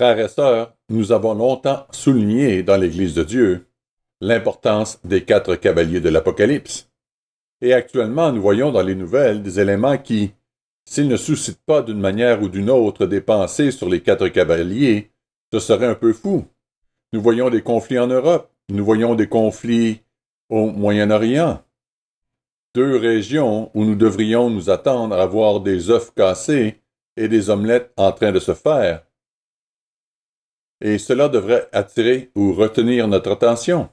Frères et sœurs, nous avons longtemps souligné dans l'Église de Dieu l'importance des quatre cavaliers de l'Apocalypse. Et actuellement, nous voyons dans les nouvelles des éléments qui, s'ils ne suscitent pas d'une manière ou d'une autre des pensées sur les quatre cavaliers, ce serait un peu fou. Nous voyons des conflits en Europe, nous voyons des conflits au Moyen-Orient. Deux régions où nous devrions nous attendre à voir des œufs cassés et des omelettes en train de se faire, et cela devrait attirer ou retenir notre attention.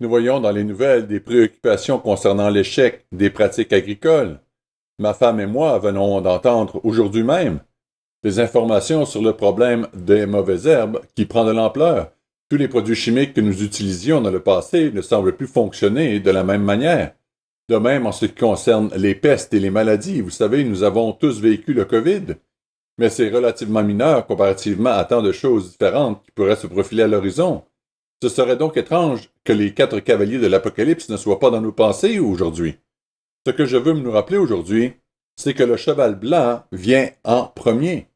Nous voyons dans les nouvelles des préoccupations concernant l'échec des pratiques agricoles. Ma femme et moi venons d'entendre aujourd'hui même des informations sur le problème des mauvaises herbes qui prend de l'ampleur. Tous les produits chimiques que nous utilisions dans le passé ne semblent plus fonctionner de la même manière. De même en ce qui concerne les pestes et les maladies, vous savez, nous avons tous vécu le COVID mais c'est relativement mineur comparativement à tant de choses différentes qui pourraient se profiler à l'horizon. Ce serait donc étrange que les quatre cavaliers de l'Apocalypse ne soient pas dans nos pensées aujourd'hui. Ce que je veux nous rappeler aujourd'hui, c'est que le cheval blanc vient en premier.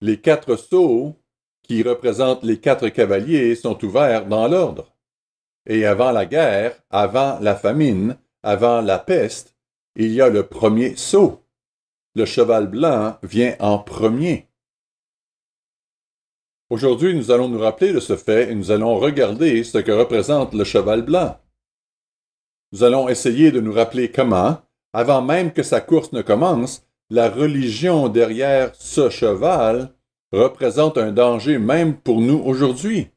Les quatre sceaux, qui représentent les quatre cavaliers, sont ouverts dans l'ordre. Et avant la guerre, avant la famine, avant la peste, il y a le premier sceau le cheval blanc vient en premier. Aujourd'hui, nous allons nous rappeler de ce fait et nous allons regarder ce que représente le cheval blanc. Nous allons essayer de nous rappeler comment, avant même que sa course ne commence, la religion derrière ce cheval représente un danger même pour nous aujourd'hui.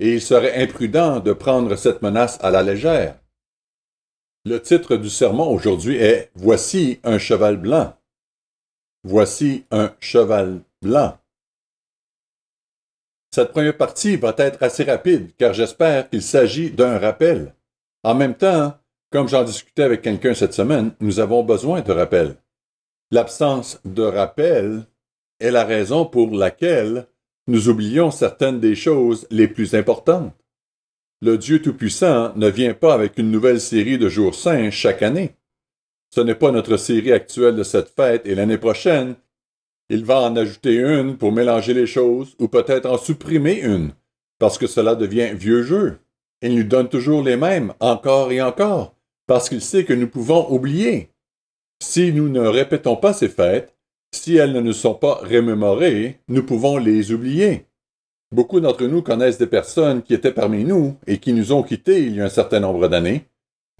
Et il serait imprudent de prendre cette menace à la légère. Le titre du sermon aujourd'hui est Voici un cheval blanc. Voici un cheval blanc. Cette première partie va être assez rapide, car j'espère qu'il s'agit d'un rappel. En même temps, comme j'en discutais avec quelqu'un cette semaine, nous avons besoin de rappels. L'absence de rappel est la raison pour laquelle nous oublions certaines des choses les plus importantes. Le Dieu Tout-Puissant ne vient pas avec une nouvelle série de jours saints chaque année. Ce n'est pas notre série actuelle de cette fête et l'année prochaine, il va en ajouter une pour mélanger les choses ou peut-être en supprimer une, parce que cela devient vieux jeu. Il nous donne toujours les mêmes, encore et encore, parce qu'il sait que nous pouvons oublier. Si nous ne répétons pas ces fêtes, si elles ne nous sont pas rémémorées, nous pouvons les oublier. Beaucoup d'entre nous connaissent des personnes qui étaient parmi nous et qui nous ont quittés il y a un certain nombre d'années,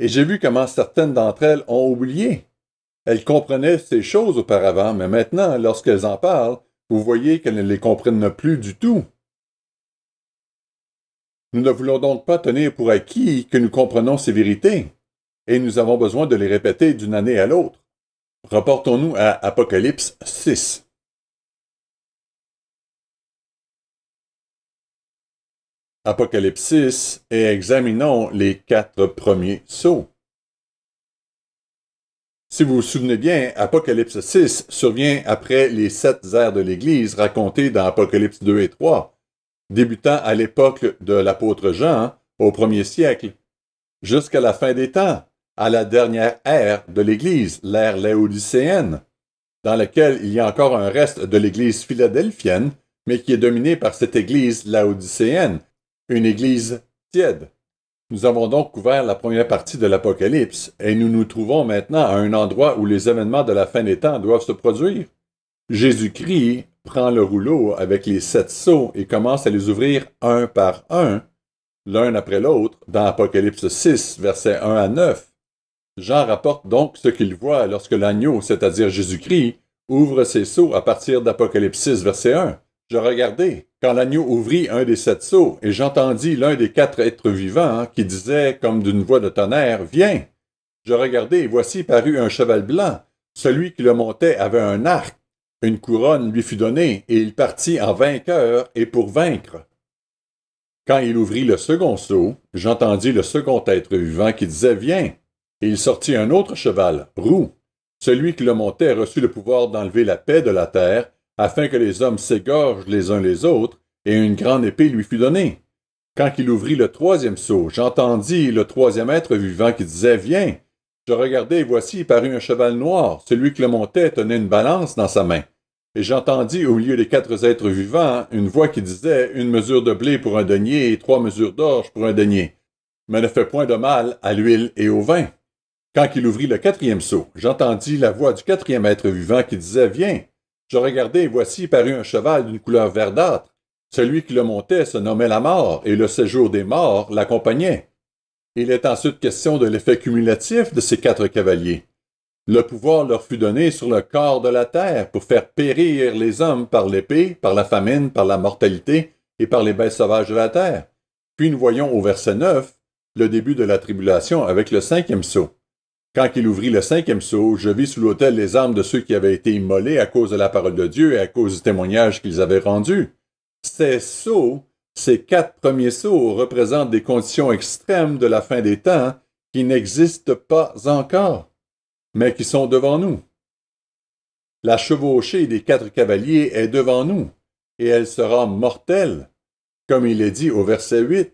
et j'ai vu comment certaines d'entre elles ont oublié. Elles comprenaient ces choses auparavant, mais maintenant, lorsqu'elles en parlent, vous voyez qu'elles ne les comprennent plus du tout. Nous ne voulons donc pas tenir pour acquis que nous comprenons ces vérités, et nous avons besoin de les répéter d'une année à l'autre. Reportons-nous à Apocalypse 6. Apocalypse 6 et examinons les quatre premiers sauts. Si vous vous souvenez bien, Apocalypse 6 survient après les sept ères de l'Église racontées dans Apocalypse 2 et 3, débutant à l'époque de l'apôtre Jean, au premier siècle, jusqu'à la fin des temps, à la dernière ère de l'Église, l'ère laodicéenne, dans laquelle il y a encore un reste de l'Église philadelphienne, mais qui est dominée par cette Église laodicéenne, une église tiède. Nous avons donc couvert la première partie de l'Apocalypse, et nous nous trouvons maintenant à un endroit où les événements de la fin des temps doivent se produire. Jésus-Christ prend le rouleau avec les sept sceaux et commence à les ouvrir un par un, l'un après l'autre, dans Apocalypse 6, versets 1 à 9. Jean rapporte donc ce qu'il voit lorsque l'agneau, c'est-à-dire Jésus-Christ, ouvre ses sceaux à partir d'Apocalypse 6, verset 1. Je regardai quand l'agneau ouvrit un des sept seaux, et j'entendis l'un des quatre êtres vivants hein, qui disait, comme d'une voix de tonnerre, Viens. Je regardai, et voici parut un cheval blanc. Celui qui le montait avait un arc. Une couronne lui fut donnée, et il partit en vainqueur et pour vaincre. Quand il ouvrit le second seau, j'entendis le second être vivant qui disait Viens. Et il sortit un autre cheval, roux. Celui qui le montait reçut le pouvoir d'enlever la paix de la terre afin que les hommes s'égorgent les uns les autres, et une grande épée lui fut donnée. Quand il ouvrit le troisième seau, j'entendis le troisième être vivant qui disait Viens. Je regardai, et voici parut un cheval noir. Celui que le montait tenait une balance dans sa main. Et j'entendis au lieu des quatre êtres vivants une voix qui disait Une mesure de blé pour un denier et trois mesures d'orge pour un denier. Mais ne fait point de mal à l'huile et au vin. Quand il ouvrit le quatrième seau, j'entendis la voix du quatrième être vivant qui disait Viens. Je regardai, voici parut un cheval d'une couleur verdâtre. Celui qui le montait se nommait la mort, et le séjour des morts l'accompagnait. Il est ensuite question de l'effet cumulatif de ces quatre cavaliers. Le pouvoir leur fut donné sur le corps de la terre pour faire périr les hommes par l'épée, par la famine, par la mortalité et par les bêtes sauvages de la terre. Puis nous voyons au verset 9 le début de la tribulation avec le cinquième sceau. Quand il ouvrit le cinquième sceau, je vis sous l'autel les armes de ceux qui avaient été immolés à cause de la parole de Dieu et à cause du témoignage qu'ils avaient rendu. Ces sceaux, ces quatre premiers sceaux, représentent des conditions extrêmes de la fin des temps qui n'existent pas encore, mais qui sont devant nous. La chevauchée des quatre cavaliers est devant nous, et elle sera mortelle, comme il est dit au verset 8.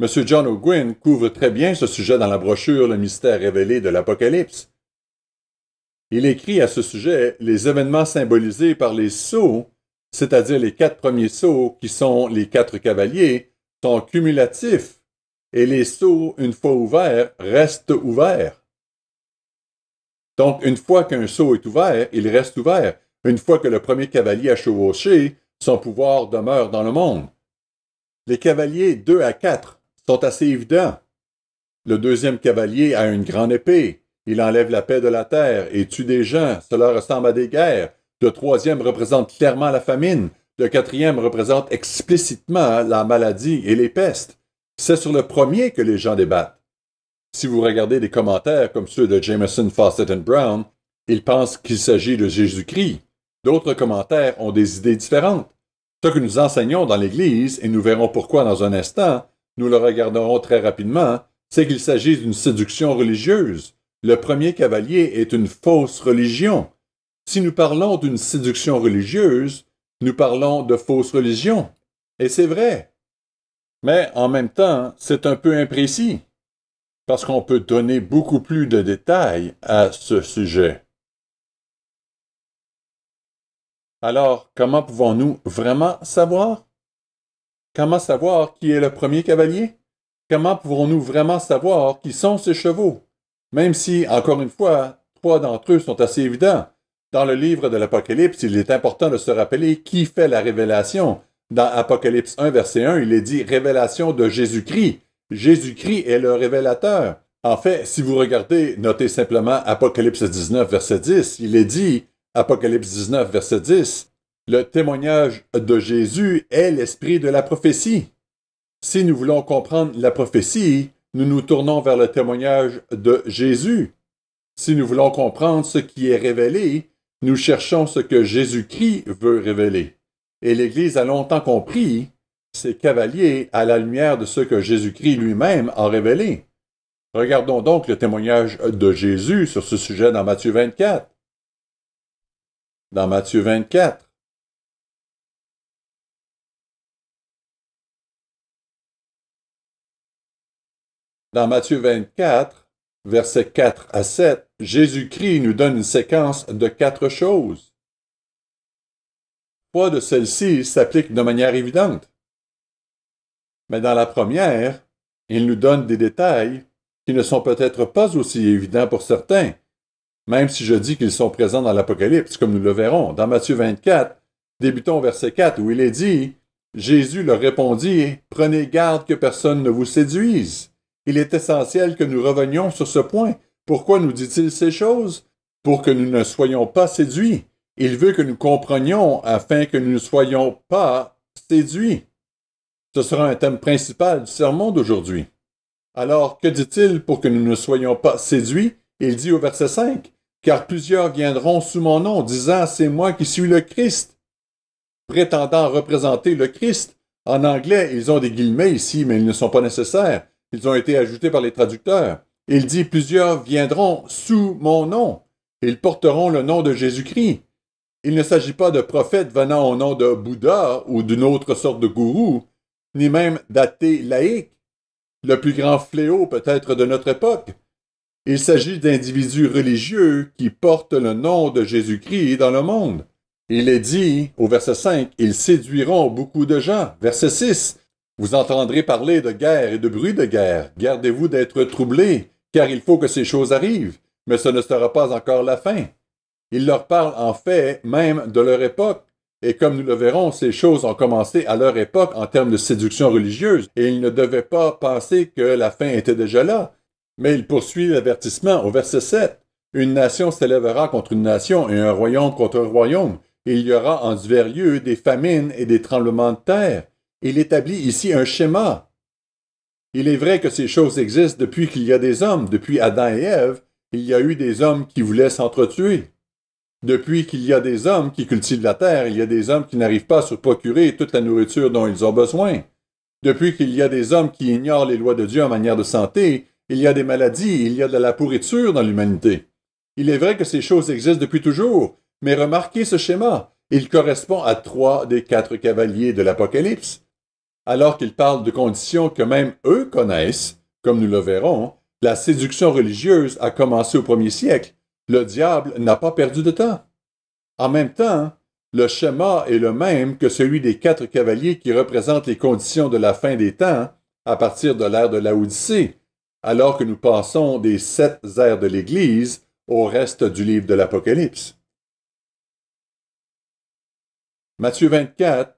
M. John O'Gwynne couvre très bien ce sujet dans la brochure Le mystère révélé de l'Apocalypse. Il écrit à ce sujet les événements symbolisés par les sceaux, c'est-à-dire les quatre premiers sceaux qui sont les quatre cavaliers, sont cumulatifs et les sceaux, une fois ouverts, restent ouverts. Donc, une fois qu'un sceau est ouvert, il reste ouvert. Une fois que le premier cavalier a chevauché, son pouvoir demeure dans le monde. Les cavaliers 2 à 4 sont assez évidents. Le deuxième cavalier a une grande épée. Il enlève la paix de la terre et tue des gens. Cela ressemble à des guerres. Le troisième représente clairement la famine. Le quatrième représente explicitement la maladie et les pestes. C'est sur le premier que les gens débattent. Si vous regardez des commentaires comme ceux de Jameson, Fawcett et Brown, ils pensent qu'il s'agit de Jésus-Christ. D'autres commentaires ont des idées différentes. Ce que nous enseignons dans l'Église, et nous verrons pourquoi dans un instant, nous le regarderons très rapidement, hein. c'est qu'il s'agit d'une séduction religieuse. Le premier cavalier est une fausse religion. Si nous parlons d'une séduction religieuse, nous parlons de fausse religion. Et c'est vrai. Mais en même temps, c'est un peu imprécis, parce qu'on peut donner beaucoup plus de détails à ce sujet. Alors, comment pouvons-nous vraiment savoir Comment savoir qui est le premier cavalier? Comment pouvons-nous vraiment savoir qui sont ces chevaux? Même si, encore une fois, trois d'entre eux sont assez évidents. Dans le livre de l'Apocalypse, il est important de se rappeler qui fait la révélation. Dans Apocalypse 1, verset 1, il est dit révélation de Jésus-Christ. Jésus-Christ est le révélateur. En fait, si vous regardez, notez simplement Apocalypse 19, verset 10, il est dit, Apocalypse 19, verset 10, le témoignage de Jésus est l'esprit de la prophétie. Si nous voulons comprendre la prophétie, nous nous tournons vers le témoignage de Jésus. Si nous voulons comprendre ce qui est révélé, nous cherchons ce que Jésus-Christ veut révéler. Et l'Église a longtemps compris ses cavaliers à la lumière de ce que Jésus-Christ lui-même a révélé. Regardons donc le témoignage de Jésus sur ce sujet dans Matthieu 24. Dans Matthieu 24, Dans Matthieu 24, versets 4 à 7, Jésus-Christ nous donne une séquence de quatre choses. Trois de celles-ci s'applique de manière évidente. Mais dans la première, il nous donne des détails qui ne sont peut-être pas aussi évidents pour certains, même si je dis qu'ils sont présents dans l'Apocalypse, comme nous le verrons. Dans Matthieu 24, débutons verset 4, où il est dit, Jésus leur répondit, Prenez garde que personne ne vous séduise. Il est essentiel que nous revenions sur ce point. Pourquoi nous dit-il ces choses Pour que nous ne soyons pas séduits. Il veut que nous comprenions afin que nous ne soyons pas séduits. Ce sera un thème principal du sermon d'aujourd'hui. Alors, que dit-il pour que nous ne soyons pas séduits Il dit au verset 5, Car plusieurs viendront sous mon nom, disant, C'est moi qui suis le Christ, prétendant représenter le Christ. En anglais, ils ont des guillemets ici, mais ils ne sont pas nécessaires. Ils ont été ajoutés par les traducteurs. Il dit, plusieurs viendront sous mon nom. Ils porteront le nom de Jésus-Christ. Il ne s'agit pas de prophètes venant au nom de Bouddha ou d'une autre sorte de gourou, ni même d'athées laïcs, le plus grand fléau peut-être de notre époque. Il s'agit d'individus religieux qui portent le nom de Jésus-Christ dans le monde. Il est dit au verset 5, ils séduiront beaucoup de gens. Verset 6, vous entendrez parler de guerre et de bruit de guerre. Gardez-vous d'être troublés, car il faut que ces choses arrivent, mais ce ne sera pas encore la fin. Il leur parle en fait même de leur époque, et comme nous le verrons, ces choses ont commencé à leur époque en termes de séduction religieuse, et ils ne devaient pas penser que la fin était déjà là. Mais il poursuit l'avertissement au verset 7. Une nation s'élèvera contre une nation et un royaume contre un royaume. Il y aura en divers lieux des famines et des tremblements de terre. Il établit ici un schéma. Il est vrai que ces choses existent depuis qu'il y a des hommes, depuis Adam et Ève, il y a eu des hommes qui voulaient s'entretuer. Depuis qu'il y a des hommes qui cultivent la terre, il y a des hommes qui n'arrivent pas à se procurer toute la nourriture dont ils ont besoin. Depuis qu'il y a des hommes qui ignorent les lois de Dieu en manière de santé, il y a des maladies, il y a de la pourriture dans l'humanité. Il est vrai que ces choses existent depuis toujours, mais remarquez ce schéma. Il correspond à trois des quatre cavaliers de l'Apocalypse alors qu'ils parlent de conditions que même eux connaissent, comme nous le verrons, hein. la séduction religieuse a commencé au premier siècle. Le diable n'a pas perdu de temps. En même temps, le schéma est le même que celui des quatre cavaliers qui représentent les conditions de la fin des temps à partir de l'ère de la alors que nous passons des sept aires de l'Église au reste du livre de l'Apocalypse. Matthieu 24,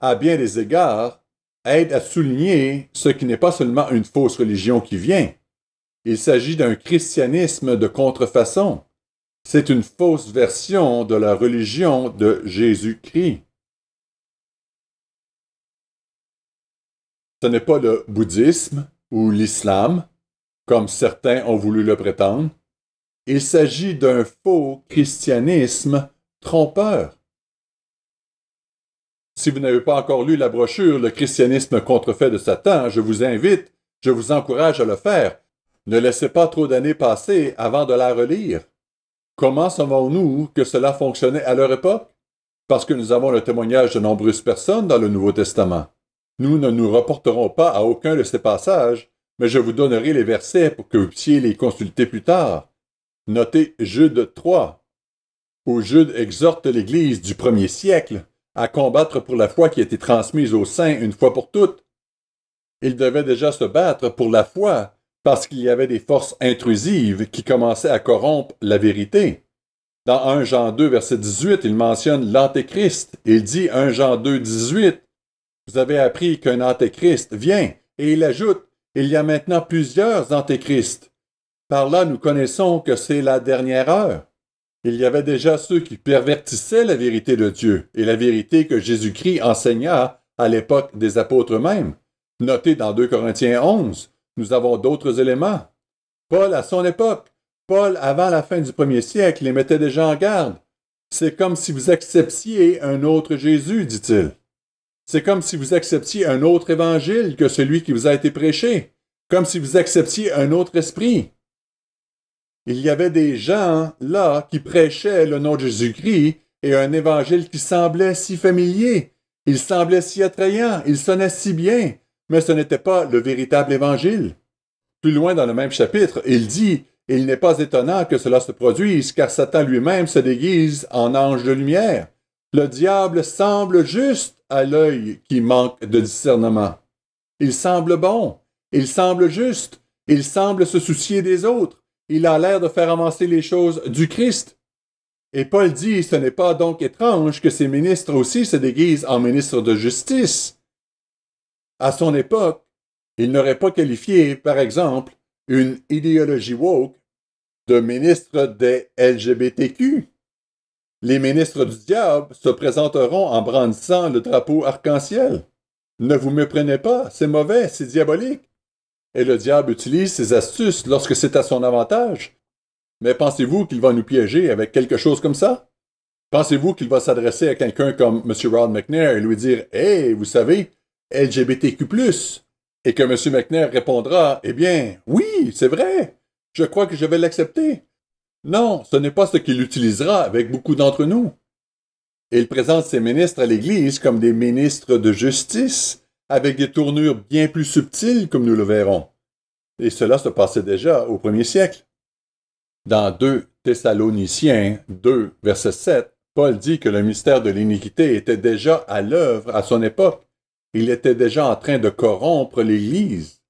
à bien des égards, aide à souligner ce qui n'est pas seulement une fausse religion qui vient. Il s'agit d'un christianisme de contrefaçon. C'est une fausse version de la religion de Jésus-Christ. Ce n'est pas le bouddhisme ou l'islam, comme certains ont voulu le prétendre. Il s'agit d'un faux christianisme trompeur. Si vous n'avez pas encore lu la brochure Le christianisme contrefait de Satan, je vous invite, je vous encourage à le faire. Ne laissez pas trop d'années passer avant de la relire. Comment savons-nous que cela fonctionnait à leur époque? Parce que nous avons le témoignage de nombreuses personnes dans le Nouveau Testament. Nous ne nous reporterons pas à aucun de ces passages, mais je vous donnerai les versets pour que vous puissiez les consulter plus tard. Notez Jude 3, où Jude exhorte l'Église du premier siècle à combattre pour la foi qui était transmise aux saints une fois pour toutes. Il devait déjà se battre pour la foi, parce qu'il y avait des forces intrusives qui commençaient à corrompre la vérité. Dans 1 Jean 2, verset 18, il mentionne l'Antéchrist. Il dit 1 Jean 2, 18, Vous avez appris qu'un Antéchrist vient, et il ajoute, Il y a maintenant plusieurs antéchristes. Par là, nous connaissons que c'est la dernière heure. Il y avait déjà ceux qui pervertissaient la vérité de Dieu et la vérité que Jésus-Christ enseigna à l'époque des apôtres mêmes Notez dans 2 Corinthiens 11, nous avons d'autres éléments. Paul à son époque, Paul avant la fin du premier siècle les mettait déjà en garde. C'est comme si vous acceptiez un autre Jésus, dit-il. C'est comme si vous acceptiez un autre évangile que celui qui vous a été prêché, comme si vous acceptiez un autre esprit. Il y avait des gens là qui prêchaient le nom de Jésus-Christ et un évangile qui semblait si familier, il semblait si attrayant, il sonnait si bien, mais ce n'était pas le véritable évangile. Plus loin dans le même chapitre, il dit Il n'est pas étonnant que cela se produise, car Satan lui-même se déguise en ange de lumière. Le diable semble juste à l'œil qui manque de discernement. Il semble bon, il semble juste, il semble se soucier des autres, il a l'air de faire avancer les choses du Christ. Et Paul dit, ce n'est pas donc étrange que ses ministres aussi se déguisent en ministres de justice. À son époque, il n'aurait pas qualifié, par exemple, une idéologie woke de ministre des LGBTQ. Les ministres du diable se présenteront en brandissant le drapeau arc-en-ciel. Ne vous méprenez pas, c'est mauvais, c'est diabolique. Et le diable utilise ses astuces lorsque c'est à son avantage. Mais pensez-vous qu'il va nous piéger avec quelque chose comme ça? Pensez-vous qu'il va s'adresser à quelqu'un comme M. Rod McNair et lui dire Hey, vous savez, LGBTQ, et que M. McNair répondra Eh bien, oui, c'est vrai, je crois que je vais l'accepter. Non, ce n'est pas ce qu'il utilisera avec beaucoup d'entre nous. Il présente ses ministres à l'Église comme des ministres de justice, avec des tournures bien plus subtiles, comme nous le verrons. Et cela se passait déjà au premier siècle. Dans 2 Thessaloniciens 2, verset 7, Paul dit que le mystère de l'iniquité était déjà à l'œuvre à son époque. Il était déjà en train de corrompre l'Église.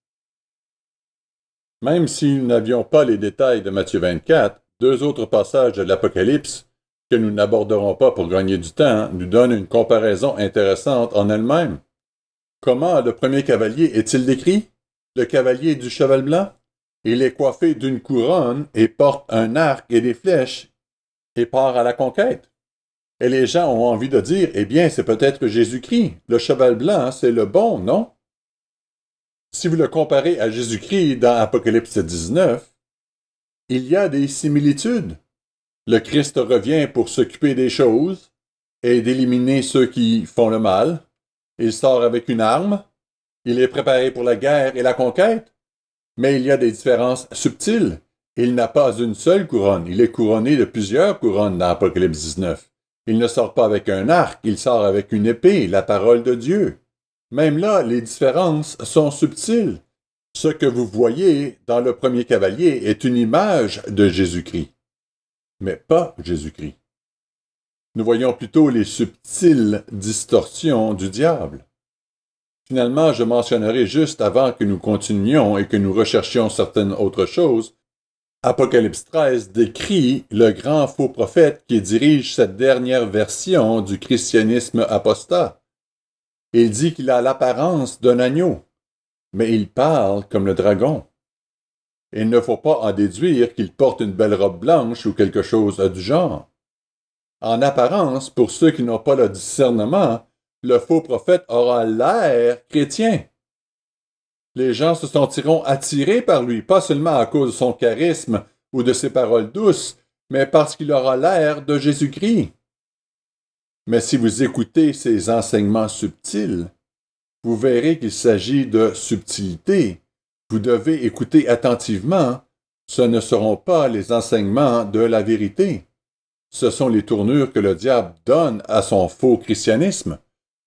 Même si nous n'avions pas les détails de Matthieu 24, deux autres passages de l'Apocalypse, que nous n'aborderons pas pour gagner du temps, nous donnent une comparaison intéressante en elle-même. Comment le premier cavalier est-il décrit Le cavalier du cheval blanc Il est coiffé d'une couronne et porte un arc et des flèches et part à la conquête. Et les gens ont envie de dire, eh bien, c'est peut-être Jésus-Christ. Le cheval blanc, c'est le bon, non? Si vous le comparez à Jésus-Christ dans Apocalypse 19, il y a des similitudes. Le Christ revient pour s'occuper des choses et d'éliminer ceux qui font le mal. Il sort avec une arme. Il est préparé pour la guerre et la conquête. Mais il y a des différences subtiles. Il n'a pas une seule couronne. Il est couronné de plusieurs couronnes dans Apocalypse 19. Il ne sort pas avec un arc, il sort avec une épée, la parole de Dieu. Même là, les différences sont subtiles. Ce que vous voyez dans le premier cavalier est une image de Jésus-Christ, mais pas Jésus-Christ. Nous voyons plutôt les subtiles distorsions du diable. Finalement, je mentionnerai juste avant que nous continuions et que nous recherchions certaines autres choses, Apocalypse 13 décrit le grand faux prophète qui dirige cette dernière version du christianisme apostat. Il dit qu'il a l'apparence d'un agneau, mais il parle comme le dragon. Il ne faut pas en déduire qu'il porte une belle robe blanche ou quelque chose du genre. En apparence, pour ceux qui n'ont pas le discernement, le faux prophète aura l'air chrétien. Les gens se sentiront attirés par lui, pas seulement à cause de son charisme ou de ses paroles douces, mais parce qu'il aura l'air de Jésus-Christ. Mais si vous écoutez ses enseignements subtils, vous verrez qu'il s'agit de subtilité. Vous devez écouter attentivement. Ce ne seront pas les enseignements de la vérité. Ce sont les tournures que le diable donne à son faux christianisme.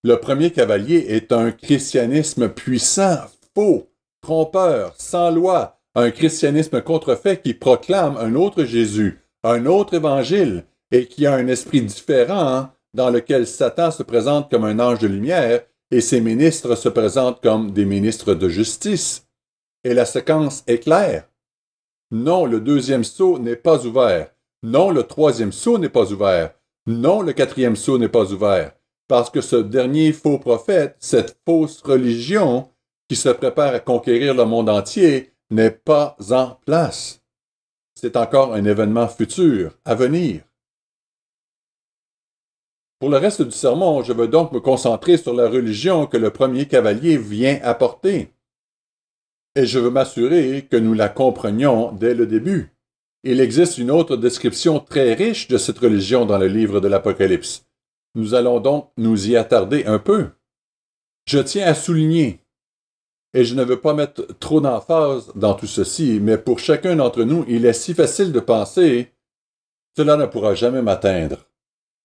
Le premier cavalier est un christianisme puissant, faux, trompeur, sans loi, un christianisme contrefait qui proclame un autre Jésus, un autre évangile, et qui a un esprit différent dans lequel Satan se présente comme un ange de lumière et ses ministres se présentent comme des ministres de justice. Et la séquence est claire. Non, le deuxième sceau n'est pas ouvert. Non, le troisième sceau n'est pas ouvert. Non, le quatrième sceau n'est pas ouvert. Parce que ce dernier faux prophète, cette fausse religion qui se prépare à conquérir le monde entier, n'est pas en place. C'est encore un événement futur, à venir. Pour le reste du sermon, je veux donc me concentrer sur la religion que le premier cavalier vient apporter. Et je veux m'assurer que nous la comprenions dès le début. Il existe une autre description très riche de cette religion dans le livre de l'Apocalypse. Nous allons donc nous y attarder un peu. Je tiens à souligner, et je ne veux pas mettre trop d'emphase dans tout ceci, mais pour chacun d'entre nous, il est si facile de penser Cela ne pourra jamais m'atteindre.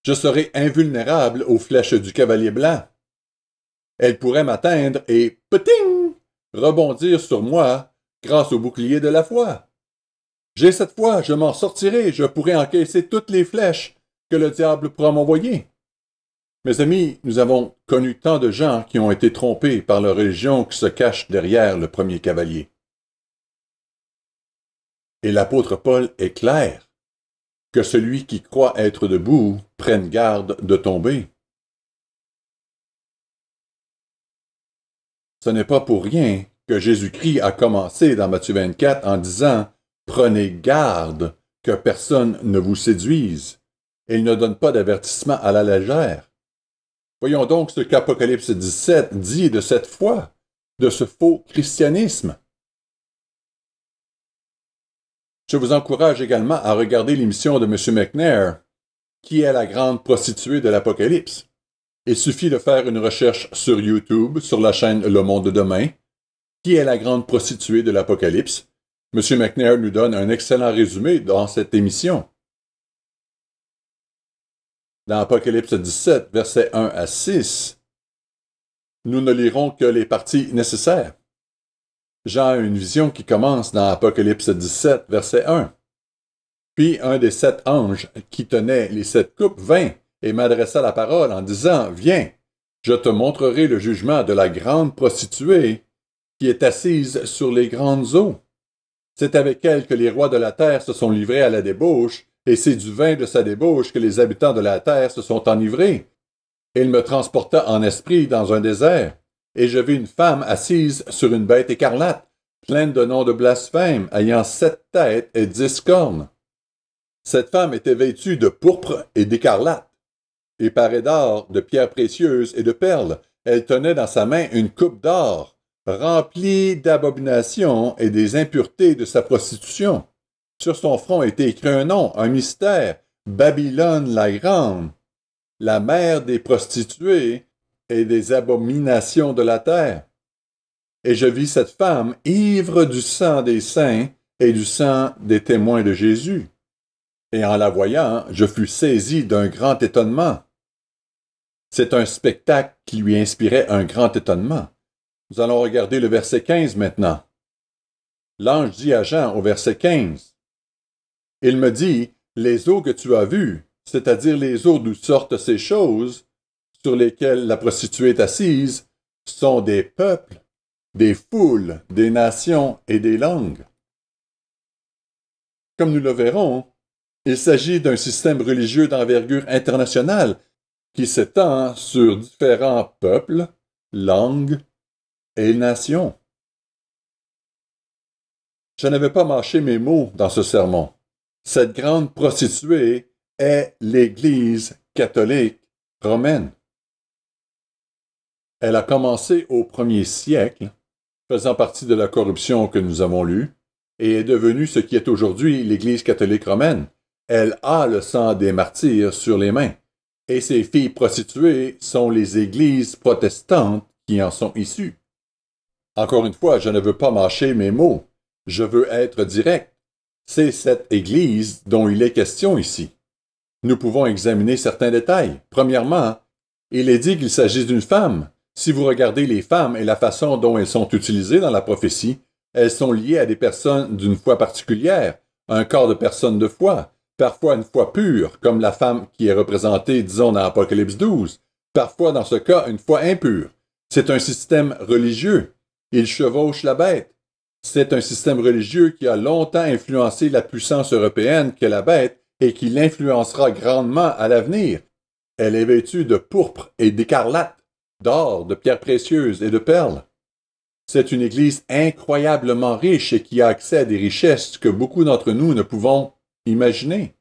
Je serai invulnérable aux flèches du cavalier blanc. Elles pourraient m'atteindre et, petit rebondir sur moi grâce au bouclier de la foi. J'ai cette foi, je m'en sortirai, je pourrai encaisser toutes les flèches que le diable pourra m'envoyer. Mes amis, nous avons connu tant de gens qui ont été trompés par la religion qui se cache derrière le premier cavalier. Et l'apôtre Paul est clair que celui qui croit être debout prenne garde de tomber. Ce n'est pas pour rien que Jésus-Christ a commencé dans Matthieu 24 en disant Prenez garde que personne ne vous séduise. et ne donne pas d'avertissement à la légère. Voyons donc ce qu'Apocalypse 17 dit de cette foi, de ce faux christianisme. Je vous encourage également à regarder l'émission de M. McNair, qui est la grande prostituée de l'Apocalypse. Il suffit de faire une recherche sur YouTube, sur la chaîne Le Monde de Demain, qui est la grande prostituée de l'Apocalypse, M. McNair nous donne un excellent résumé dans cette émission. Dans Apocalypse 17, versets 1 à 6, nous ne lirons que les parties nécessaires. J'ai une vision qui commence dans Apocalypse 17, verset 1. Puis un des sept anges qui tenait les sept coupes vint et m'adressa la parole en disant, Viens, je te montrerai le jugement de la grande prostituée qui est assise sur les grandes eaux. C'est avec elle que les rois de la terre se sont livrés à la débauche, et c'est du vin de sa débauche que les habitants de la terre se sont enivrés. Il me transporta en esprit dans un désert, et je vis une femme assise sur une bête écarlate, pleine de noms de blasphème, ayant sept têtes et dix cornes. Cette femme était vêtue de pourpre et d'écarlate, et parée d'or, de pierres précieuses et de perles. Elle tenait dans sa main une coupe d'or, rempli d'abominations et des impuretés de sa prostitution. Sur son front était écrit un nom, un mystère, Babylone la Grande, la mère des prostituées et des abominations de la terre. Et je vis cette femme ivre du sang des saints et du sang des témoins de Jésus. Et en la voyant, je fus saisi d'un grand étonnement. C'est un spectacle qui lui inspirait un grand étonnement. Nous allons regarder le verset 15 maintenant. L'ange dit à Jean au verset 15, Il me dit, Les eaux que tu as vues, c'est-à-dire les eaux d'où sortent ces choses, sur lesquelles la prostituée est assise, sont des peuples, des foules, des nations et des langues. Comme nous le verrons, il s'agit d'un système religieux d'envergure internationale qui s'étend sur différents peuples, langues et nation. Je n'avais pas marché mes mots dans ce sermon. Cette grande prostituée est l'Église catholique romaine. Elle a commencé au premier siècle, faisant partie de la corruption que nous avons lue, et est devenue ce qui est aujourd'hui l'Église catholique romaine. Elle a le sang des martyrs sur les mains, et ses filles prostituées sont les églises protestantes qui en sont issues. Encore une fois, je ne veux pas mâcher mes mots. Je veux être direct. C'est cette Église dont il est question ici. Nous pouvons examiner certains détails. Premièrement, il est dit qu'il s'agit d'une femme. Si vous regardez les femmes et la façon dont elles sont utilisées dans la prophétie, elles sont liées à des personnes d'une foi particulière, un corps de personnes de foi, parfois une foi pure, comme la femme qui est représentée, disons, dans Apocalypse 12, parfois dans ce cas une foi impure. C'est un système religieux. Il chevauche la bête. C'est un système religieux qui a longtemps influencé la puissance européenne que la bête et qui l'influencera grandement à l'avenir. Elle est vêtue de pourpre et d'écarlate, d'or, de pierres précieuses et de perles. C'est une Église incroyablement riche et qui a accès à des richesses que beaucoup d'entre nous ne pouvons imaginer.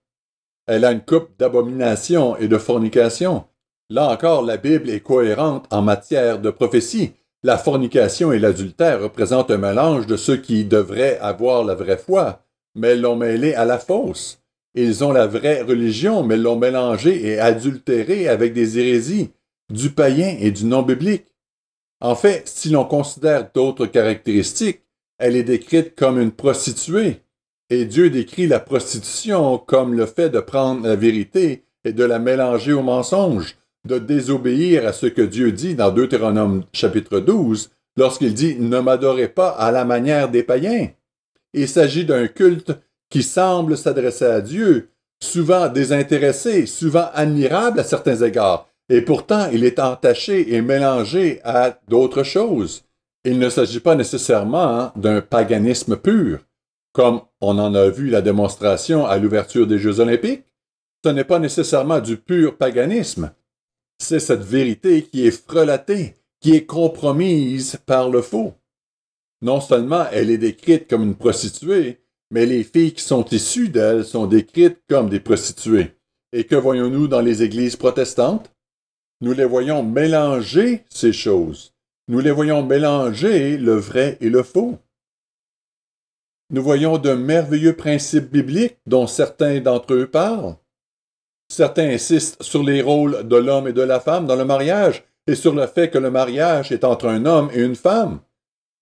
Elle a une coupe d'abomination et de fornication. Là encore, la Bible est cohérente en matière de prophétie la fornication et l'adultère représentent un mélange de ceux qui devraient avoir la vraie foi, mais l'ont mêlé à la fausse. Ils ont la vraie religion, mais l'ont mélangée et adultérée avec des hérésies, du païen et du non biblique. En fait, si l'on considère d'autres caractéristiques, elle est décrite comme une prostituée, et Dieu décrit la prostitution comme le fait de prendre la vérité et de la mélanger au mensonge, de désobéir à ce que Dieu dit dans Deutéronome chapitre 12 lorsqu'il dit Ne m'adorez pas à la manière des païens. Il s'agit d'un culte qui semble s'adresser à Dieu, souvent désintéressé, souvent admirable à certains égards, et pourtant il est entaché et mélangé à d'autres choses. Il ne s'agit pas nécessairement d'un paganisme pur, comme on en a vu la démonstration à l'ouverture des Jeux olympiques. Ce n'est pas nécessairement du pur paganisme, c'est cette vérité qui est frelatée, qui est compromise par le faux. Non seulement elle est décrite comme une prostituée, mais les filles qui sont issues d'elle sont décrites comme des prostituées. Et que voyons-nous dans les églises protestantes? Nous les voyons mélanger ces choses. Nous les voyons mélanger le vrai et le faux. Nous voyons de merveilleux principes bibliques dont certains d'entre eux parlent. Certains insistent sur les rôles de l'homme et de la femme dans le mariage et sur le fait que le mariage est entre un homme et une femme.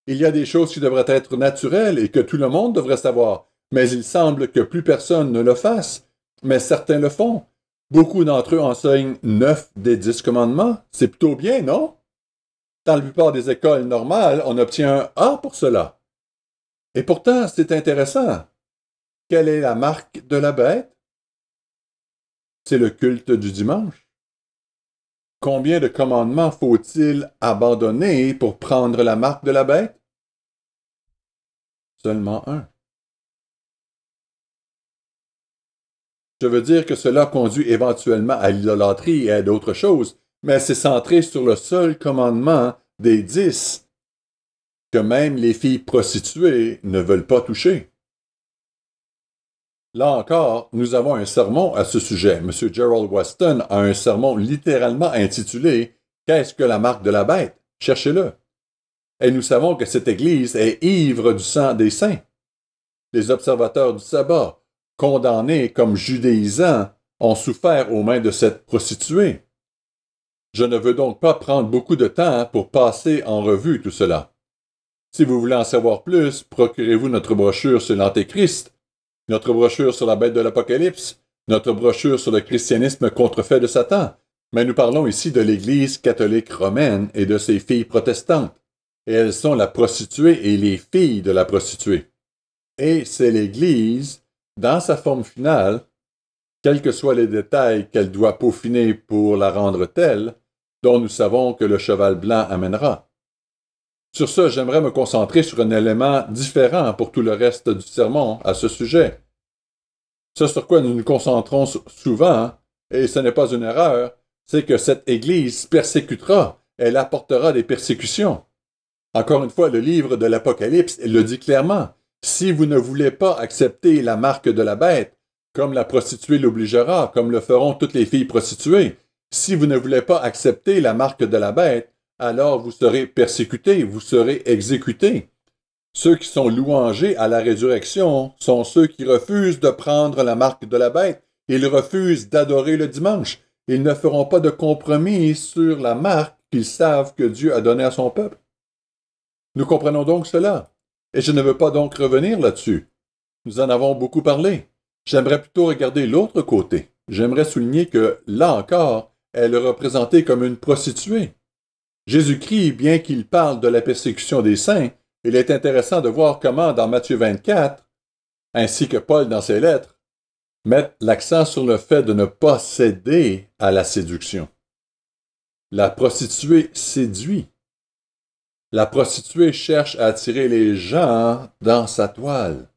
Il y a des choses qui devraient être naturelles et que tout le monde devrait savoir, mais il semble que plus personne ne le fasse, mais certains le font. Beaucoup d'entre eux enseignent neuf des dix commandements. C'est plutôt bien, non? Dans la plupart des écoles normales, on obtient un A pour cela. Et pourtant, c'est intéressant. Quelle est la marque de la bête? c'est le culte du dimanche. Combien de commandements faut-il abandonner pour prendre la marque de la bête? Seulement un. Je veux dire que cela conduit éventuellement à l'idolâtrie et à d'autres choses, mais c'est centré sur le seul commandement des dix que même les filles prostituées ne veulent pas toucher. Là encore, nous avons un sermon à ce sujet. M. Gerald Weston a un sermon littéralement intitulé Qu'est-ce que la marque de la bête Cherchez-le. Et nous savons que cette Église est ivre du sang des saints. Les observateurs du sabbat, condamnés comme judéisants, ont souffert aux mains de cette prostituée. Je ne veux donc pas prendre beaucoup de temps pour passer en revue tout cela. Si vous voulez en savoir plus, procurez-vous notre brochure sur l'Antéchrist notre brochure sur la bête de l'Apocalypse, notre brochure sur le christianisme contrefait de Satan, mais nous parlons ici de l'Église catholique romaine et de ses filles protestantes, et elles sont la prostituée et les filles de la prostituée. Et c'est l'Église, dans sa forme finale, quels que soient les détails qu'elle doit peaufiner pour la rendre telle, dont nous savons que le cheval blanc amènera. Sur ce, j'aimerais me concentrer sur un élément différent pour tout le reste du sermon à ce sujet. Ce sur quoi nous nous concentrons souvent, hein, et ce n'est pas une erreur, c'est que cette Église persécutera, elle apportera des persécutions. Encore une fois, le livre de l'Apocalypse le dit clairement. Si vous ne voulez pas accepter la marque de la bête, comme la prostituée l'obligera, comme le feront toutes les filles prostituées, si vous ne voulez pas accepter la marque de la bête, alors vous serez persécutés, vous serez exécutés. Ceux qui sont louangés à la résurrection sont ceux qui refusent de prendre la marque de la bête. Ils refusent d'adorer le dimanche. Ils ne feront pas de compromis sur la marque qu'ils savent que Dieu a donnée à son peuple. Nous comprenons donc cela, et je ne veux pas donc revenir là-dessus. Nous en avons beaucoup parlé. J'aimerais plutôt regarder l'autre côté. J'aimerais souligner que, là encore, elle est représentée comme une prostituée. Jésus-Christ, bien qu'il parle de la persécution des saints, il est intéressant de voir comment dans Matthieu 24, ainsi que Paul dans ses lettres, mettent l'accent sur le fait de ne pas céder à la séduction. La prostituée séduit. La prostituée cherche à attirer les gens dans sa toile.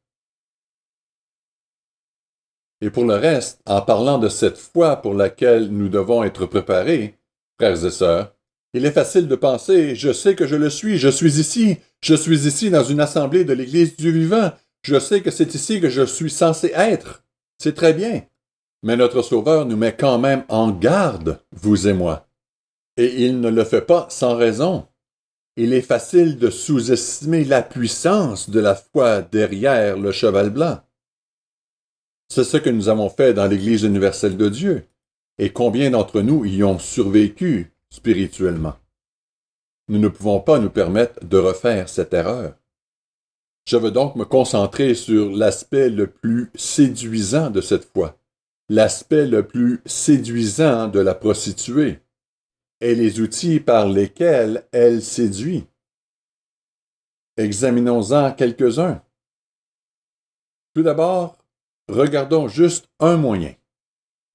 Et pour le reste, en parlant de cette foi pour laquelle nous devons être préparés, frères et sœurs, il est facile de penser, je sais que je le suis, je suis ici, je suis ici dans une assemblée de l'Église du vivant, je sais que c'est ici que je suis censé être. C'est très bien. Mais notre Sauveur nous met quand même en garde, vous et moi. Et il ne le fait pas sans raison. Il est facile de sous-estimer la puissance de la foi derrière le cheval blanc. C'est ce que nous avons fait dans l'Église universelle de Dieu. Et combien d'entre nous y ont survécu spirituellement. Nous ne pouvons pas nous permettre de refaire cette erreur. Je veux donc me concentrer sur l'aspect le plus séduisant de cette foi, l'aspect le plus séduisant de la prostituée, et les outils par lesquels elle séduit. Examinons-en quelques-uns. Tout d'abord, regardons juste un moyen.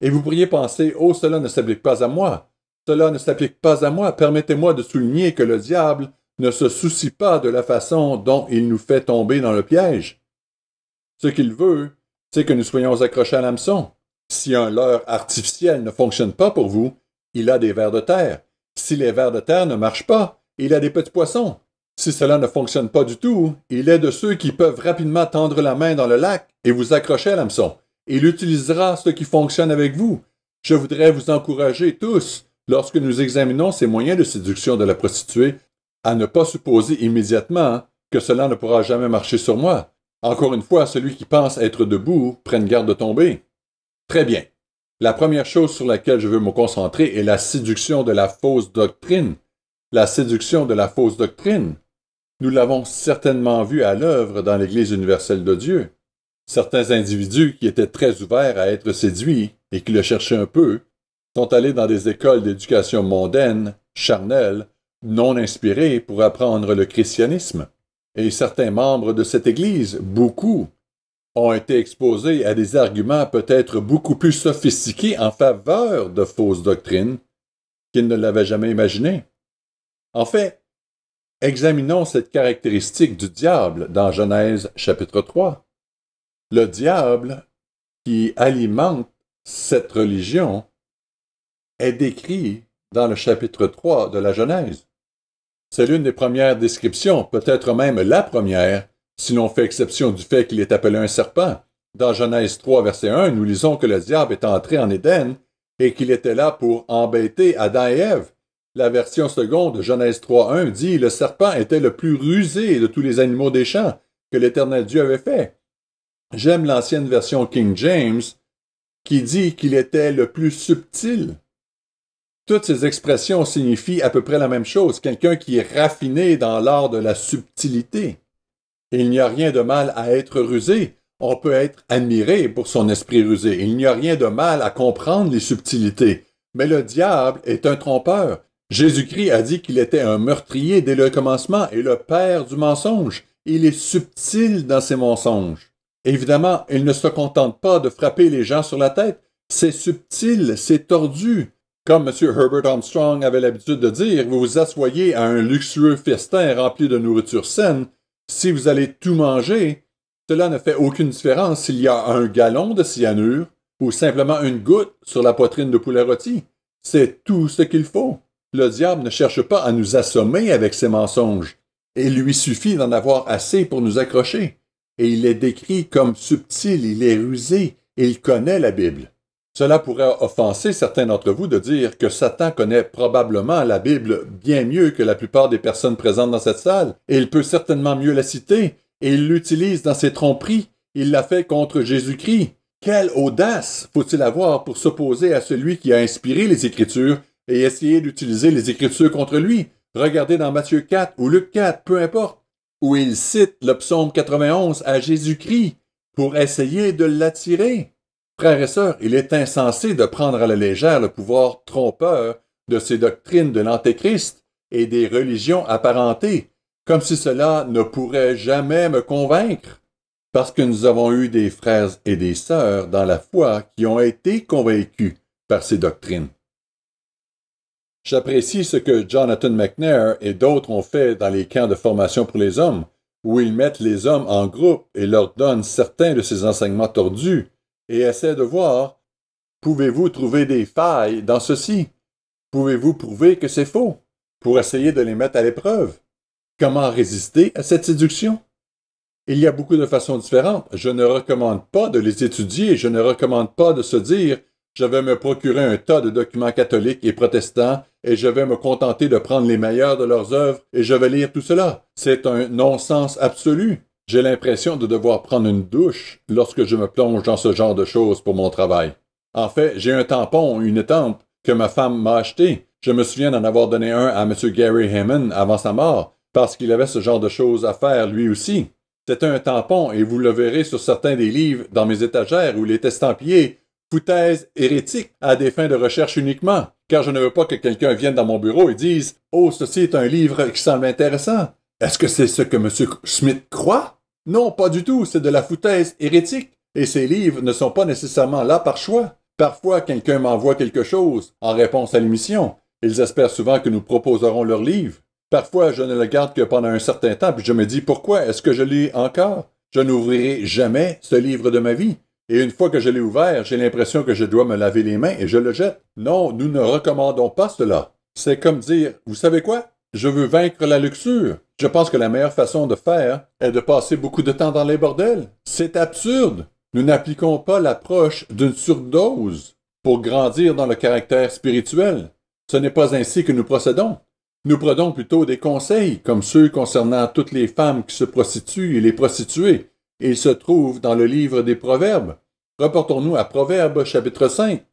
Et vous pourriez penser, oh, cela ne s'applique pas à moi, cela ne s'applique pas à moi. Permettez-moi de souligner que le diable ne se soucie pas de la façon dont il nous fait tomber dans le piège. Ce qu'il veut, c'est que nous soyons accrochés à l'hameçon. Si un leurre artificiel ne fonctionne pas pour vous, il a des vers de terre. Si les vers de terre ne marchent pas, il a des petits poissons. Si cela ne fonctionne pas du tout, il est de ceux qui peuvent rapidement tendre la main dans le lac et vous accrocher à l'hameçon. Il utilisera ce qui fonctionne avec vous. Je voudrais vous encourager tous Lorsque nous examinons ces moyens de séduction de la prostituée, à ne pas supposer immédiatement hein, que cela ne pourra jamais marcher sur moi. Encore une fois, celui qui pense être debout prenne garde de tomber. Très bien. La première chose sur laquelle je veux me concentrer est la séduction de la fausse doctrine. La séduction de la fausse doctrine. Nous l'avons certainement vu à l'œuvre dans l'Église universelle de Dieu. Certains individus qui étaient très ouverts à être séduits et qui le cherchaient un peu sont allés dans des écoles d'éducation mondaine, charnelle, non inspirées pour apprendre le christianisme. Et certains membres de cette Église, beaucoup, ont été exposés à des arguments peut-être beaucoup plus sophistiqués en faveur de fausses doctrines qu'ils ne l'avaient jamais imaginé. En fait, examinons cette caractéristique du diable dans Genèse chapitre 3. Le diable, qui alimente cette religion, est décrit dans le chapitre 3 de la Genèse. C'est l'une des premières descriptions, peut-être même la première, si l'on fait exception du fait qu'il est appelé un serpent. Dans Genèse 3, verset 1, nous lisons que le diable est entré en Éden et qu'il était là pour embêter Adam et Ève. La version seconde de Genèse 1, dit Le serpent était le plus rusé de tous les animaux des champs que l'Éternel Dieu avait fait. J'aime l'ancienne version King James qui dit qu'il était le plus subtil toutes ces expressions signifient à peu près la même chose, quelqu'un qui est raffiné dans l'art de la subtilité. Il n'y a rien de mal à être rusé, on peut être admiré pour son esprit rusé, il n'y a rien de mal à comprendre les subtilités, mais le diable est un trompeur. Jésus-Christ a dit qu'il était un meurtrier dès le commencement et le père du mensonge. Il est subtil dans ses mensonges. Évidemment, il ne se contente pas de frapper les gens sur la tête, c'est subtil, c'est tordu, comme M. Herbert Armstrong avait l'habitude de dire, vous vous assoyez à un luxueux festin rempli de nourriture saine. Si vous allez tout manger, cela ne fait aucune différence s'il y a un gallon de cyanure ou simplement une goutte sur la poitrine de poulet rôti. C'est tout ce qu'il faut. Le diable ne cherche pas à nous assommer avec ses mensonges. Il lui suffit d'en avoir assez pour nous accrocher. Et il est décrit comme subtil, il est rusé, il connaît la Bible. Cela pourrait offenser certains d'entre vous de dire que Satan connaît probablement la Bible bien mieux que la plupart des personnes présentes dans cette salle, et il peut certainement mieux la citer, et il l'utilise dans ses tromperies, il l'a fait contre Jésus-Christ. Quelle audace faut-il avoir pour s'opposer à celui qui a inspiré les Écritures et essayer d'utiliser les Écritures contre lui? Regardez dans Matthieu 4 ou Luc 4, peu importe, où il cite le psaume 91 à Jésus-Christ pour essayer de l'attirer. Frères et sœurs, il est insensé de prendre à la légère le pouvoir trompeur de ces doctrines de l'Antéchrist et des religions apparentées, comme si cela ne pourrait jamais me convaincre, parce que nous avons eu des frères et des sœurs dans la foi qui ont été convaincus par ces doctrines. J'apprécie ce que Jonathan McNair et d'autres ont fait dans les camps de formation pour les hommes, où ils mettent les hommes en groupe et leur donnent certains de ces enseignements tordus et essaie de voir. Pouvez-vous trouver des failles dans ceci? Pouvez-vous prouver que c'est faux pour essayer de les mettre à l'épreuve? Comment résister à cette séduction? Il y a beaucoup de façons différentes. Je ne recommande pas de les étudier, je ne recommande pas de se dire je vais me procurer un tas de documents catholiques et protestants et je vais me contenter de prendre les meilleurs de leurs œuvres et je vais lire tout cela. C'est un non-sens absolu. J'ai l'impression de devoir prendre une douche lorsque je me plonge dans ce genre de choses pour mon travail. En fait, j'ai un tampon, une étampe, que ma femme m'a acheté. Je me souviens d'en avoir donné un à M. Gary Hammond avant sa mort, parce qu'il avait ce genre de choses à faire lui aussi. C'est un tampon, et vous le verrez sur certains des livres dans mes étagères où il est estampillé foutaise hérétique à des fins de recherche uniquement, car je ne veux pas que quelqu'un vienne dans mon bureau et dise Oh, ceci est un livre qui semble intéressant. Est-ce que c'est ce que M. Schmidt croit? Non, pas du tout, c'est de la foutaise hérétique. Et ces livres ne sont pas nécessairement là par choix. Parfois, quelqu'un m'envoie quelque chose en réponse à l'émission. Ils espèrent souvent que nous proposerons leur livre. Parfois, je ne le garde que pendant un certain temps, puis je me dis pourquoi est-ce que je lis encore Je n'ouvrirai jamais ce livre de ma vie. Et une fois que je l'ai ouvert, j'ai l'impression que je dois me laver les mains et je le jette. Non, nous ne recommandons pas cela. C'est comme dire, vous savez quoi Je veux vaincre la luxure. Je pense que la meilleure façon de faire est de passer beaucoup de temps dans les bordels. C'est absurde. Nous n'appliquons pas l'approche d'une surdose pour grandir dans le caractère spirituel. Ce n'est pas ainsi que nous procédons. Nous prenons plutôt des conseils, comme ceux concernant toutes les femmes qui se prostituent et les prostituées. Ils se trouvent dans le livre des Proverbes. Reportons-nous à Proverbes chapitre 5.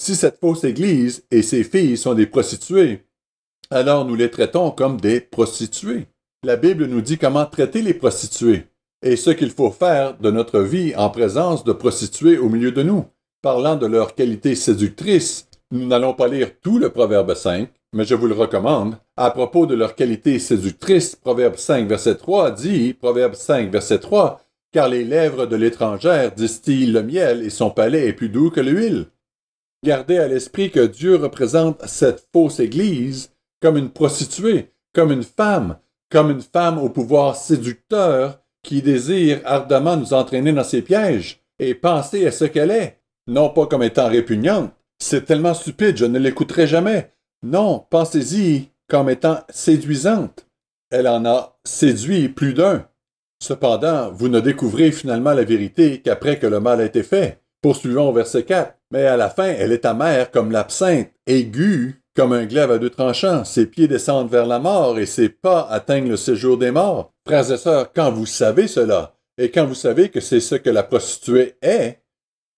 Si cette fausse Église et ses filles sont des prostituées, alors nous les traitons comme des prostituées. La Bible nous dit comment traiter les prostituées et ce qu'il faut faire de notre vie en présence de prostituées au milieu de nous. Parlant de leur qualité séductrice, nous n'allons pas lire tout le Proverbe 5, mais je vous le recommande. À propos de leur qualité séductrice, Proverbe 5, verset 3 dit, Proverbe 5, verset 3, Car les lèvres de l'étrangère distillent le miel et son palais est plus doux que l'huile. Gardez à l'esprit que Dieu représente cette fausse Église comme une prostituée, comme une femme, comme une femme au pouvoir séducteur qui désire ardemment nous entraîner dans ses pièges et penser à ce qu'elle est, non pas comme étant répugnante. C'est tellement stupide, je ne l'écouterai jamais. Non, pensez-y comme étant séduisante. Elle en a séduit plus d'un. Cependant, vous ne découvrez finalement la vérité qu'après que le mal a été fait. Poursuivons au verset 4. Mais à la fin, elle est amère comme l'absinthe, aiguë comme un glaive à deux tranchants, ses pieds descendent vers la mort et ses pas atteignent le séjour des morts. Frères et sœurs, quand vous savez cela, et quand vous savez que c'est ce que la prostituée est,